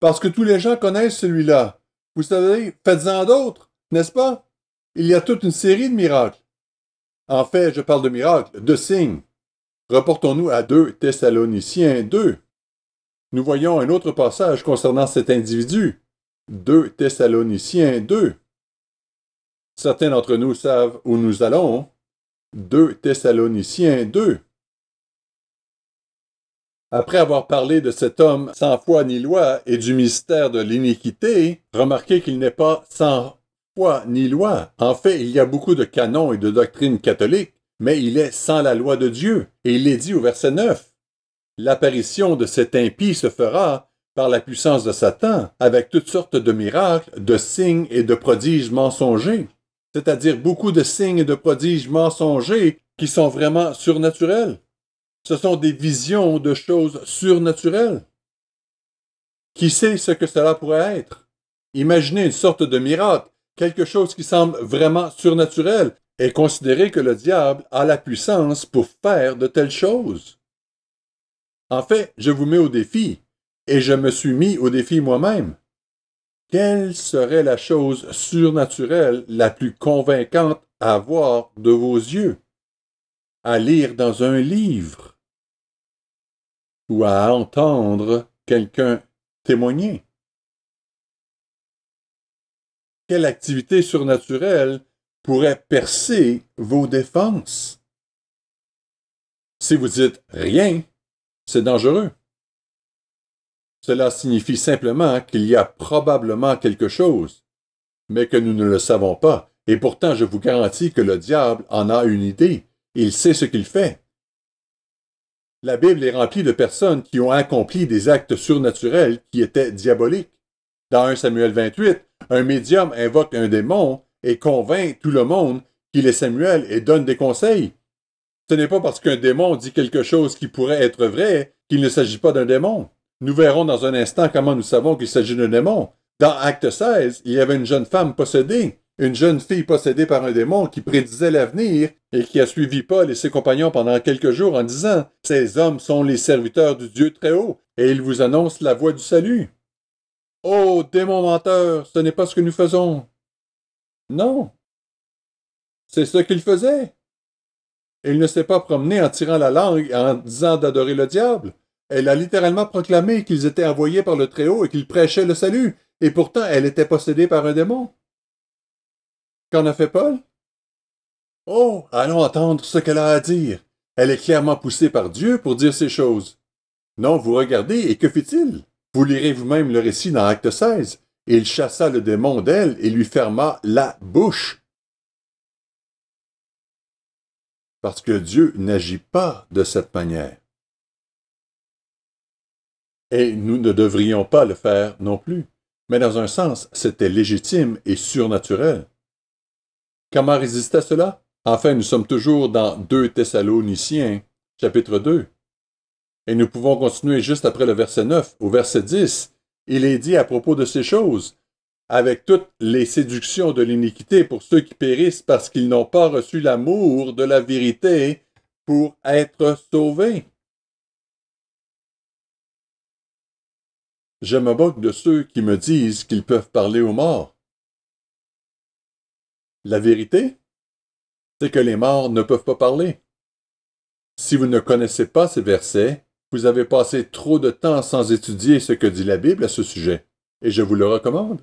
Parce que tous les gens connaissent celui-là. Vous savez, faites-en d'autres, n'est-ce pas? Il y a toute une série de miracles. En fait, je parle de miracles, de signes. Reportons-nous à 2 Thessaloniciens 2. Nous voyons un autre passage concernant cet individu. 2 Thessaloniciens 2. Certains d'entre nous savent où nous allons. 2 Thessaloniciens 2. Après avoir parlé de cet homme sans foi ni loi et du mystère de l'iniquité, remarquez qu'il n'est pas sans foi ni loi. En fait, il y a beaucoup de canons et de doctrines catholiques, mais il est sans la loi de Dieu, et il est dit au verset 9. L'apparition de cet impie se fera par la puissance de Satan, avec toutes sortes de miracles, de signes et de prodiges mensongers, c'est-à-dire beaucoup de signes et de prodiges mensongers qui sont vraiment surnaturels. Ce sont des visions de choses surnaturelles. Qui sait ce que cela pourrait être? Imaginez une sorte de miracle, quelque chose qui semble vraiment surnaturel, et considérez que le diable a la puissance pour faire de telles choses. En fait, je vous mets au défi, et je me suis mis au défi moi-même. Quelle serait la chose surnaturelle la plus convaincante à voir de vos yeux, à lire dans un livre? ou à entendre quelqu'un témoigner. Quelle activité surnaturelle pourrait percer vos défenses? Si vous dites rien, c'est dangereux. Cela signifie simplement qu'il y a probablement quelque chose, mais que nous ne le savons pas, et pourtant je vous garantis que le diable en a une idée, il sait ce qu'il fait. La Bible est remplie de personnes qui ont accompli des actes surnaturels qui étaient diaboliques. Dans 1 Samuel 28, un médium invoque un démon et convainc tout le monde qu'il est Samuel et donne des conseils. Ce n'est pas parce qu'un démon dit quelque chose qui pourrait être vrai qu'il ne s'agit pas d'un démon. Nous verrons dans un instant comment nous savons qu'il s'agit d'un démon. Dans Acte 16, il y avait une jeune femme possédée une jeune fille possédée par un démon qui prédisait l'avenir et qui a suivi Paul et ses compagnons pendant quelques jours en disant Ces hommes sont les serviteurs du Dieu très haut, et ils vous annoncent la voie du salut. Ô oh, démon menteur, ce n'est pas ce que nous faisons. Non. C'est ce qu'il faisait. Il ne s'est pas promené en tirant la langue et en disant d'adorer le diable. Elle a littéralement proclamé qu'ils étaient envoyés par le Très-Haut et qu'ils prêchaient le salut, et pourtant elle était possédée par un démon. Qu'en a fait Paul? Oh, allons entendre ce qu'elle a à dire. Elle est clairement poussée par Dieu pour dire ces choses. Non, vous regardez, et que fit-il? Vous lirez vous-même le récit dans Acte 16. Il chassa le démon d'elle et lui ferma la bouche. Parce que Dieu n'agit pas de cette manière. Et nous ne devrions pas le faire non plus. Mais dans un sens, c'était légitime et surnaturel. Comment résister à cela? Enfin, nous sommes toujours dans 2 Thessaloniciens, chapitre 2. Et nous pouvons continuer juste après le verset 9. Au verset 10, il est dit à propos de ces choses, avec toutes les séductions de l'iniquité pour ceux qui périssent parce qu'ils n'ont pas reçu l'amour de la vérité pour être sauvés. Je me moque de ceux qui me disent qu'ils peuvent parler aux morts. La vérité, c'est que les morts ne peuvent pas parler. Si vous ne connaissez pas ces versets, vous avez passé trop de temps sans étudier ce que dit la Bible à ce sujet, et je vous le recommande.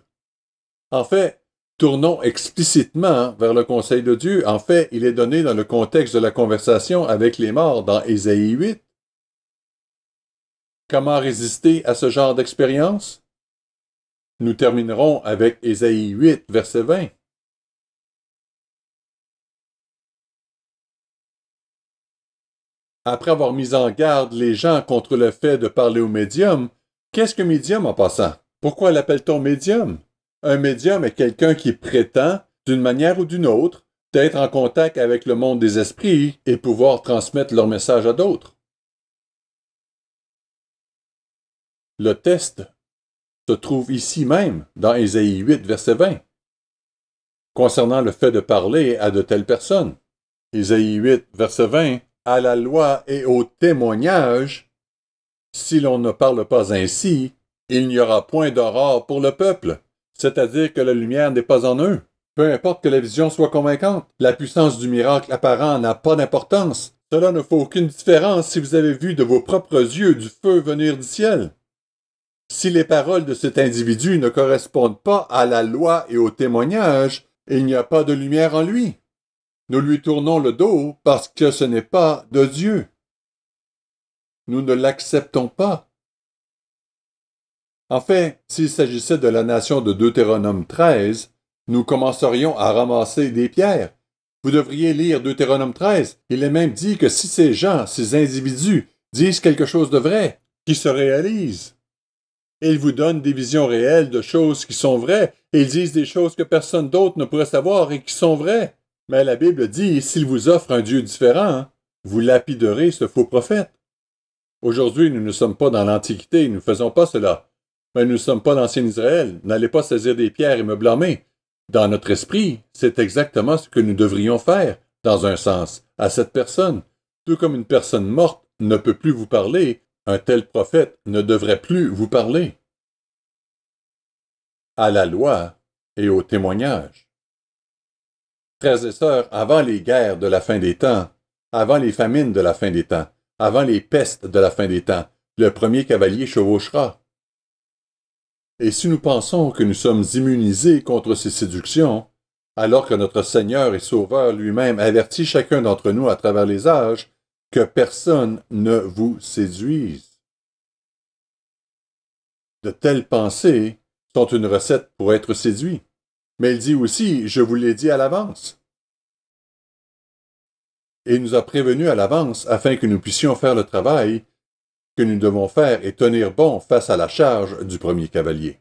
En fait, tournons explicitement vers le conseil de Dieu. En fait, il est donné dans le contexte de la conversation avec les morts dans Ésaïe 8. Comment résister à ce genre d'expérience? Nous terminerons avec Ésaïe 8, verset 20. après avoir mis en garde les gens contre le fait de parler au médium, qu'est-ce que médium en passant? Pourquoi l'appelle-t-on médium? Un médium est quelqu'un qui prétend, d'une manière ou d'une autre, d'être en contact avec le monde des esprits et pouvoir transmettre leur message à d'autres. Le test se trouve ici même, dans Ésaïe 8, verset 20, concernant le fait de parler à de telles personnes. Ésaïe 8, verset 20 à la loi et au témoignage, si l'on ne parle pas ainsi, il n'y aura point d'horreur pour le peuple, c'est-à-dire que la lumière n'est pas en eux. Peu importe que la vision soit convaincante, la puissance du miracle apparent n'a pas d'importance. Cela ne fait aucune différence si vous avez vu de vos propres yeux du feu venir du ciel. Si les paroles de cet individu ne correspondent pas à la loi et au témoignage, il n'y a pas de lumière en lui. Nous lui tournons le dos parce que ce n'est pas de Dieu. Nous ne l'acceptons pas. Enfin, s'il s'agissait de la nation de Deutéronome 13, nous commencerions à ramasser des pierres. Vous devriez lire Deutéronome 13. Il est même dit que si ces gens, ces individus, disent quelque chose de vrai, qui se réalise, ils vous donnent des visions réelles de choses qui sont vraies, ils disent des choses que personne d'autre ne pourrait savoir et qui sont vraies, mais la Bible dit, s'il vous offre un Dieu différent, vous lapiderez ce faux prophète. Aujourd'hui, nous ne sommes pas dans l'Antiquité, nous ne faisons pas cela. Mais nous ne sommes pas l'ancien Israël, n'allez pas saisir des pierres et me blâmer. Dans notre esprit, c'est exactement ce que nous devrions faire, dans un sens, à cette personne. Tout comme une personne morte ne peut plus vous parler, un tel prophète ne devrait plus vous parler. À la loi et au témoignage. Frères et sœurs, avant les guerres de la fin des temps, avant les famines de la fin des temps, avant les pestes de la fin des temps, le premier cavalier chevauchera. Et si nous pensons que nous sommes immunisés contre ces séductions, alors que notre Seigneur et Sauveur lui-même avertit chacun d'entre nous à travers les âges que personne ne vous séduise. De telles pensées sont une recette pour être séduit. Mais il dit aussi, je vous l'ai dit à l'avance. Et il nous a prévenus à l'avance afin que nous puissions faire le travail que nous devons faire et tenir bon face à la charge du premier cavalier.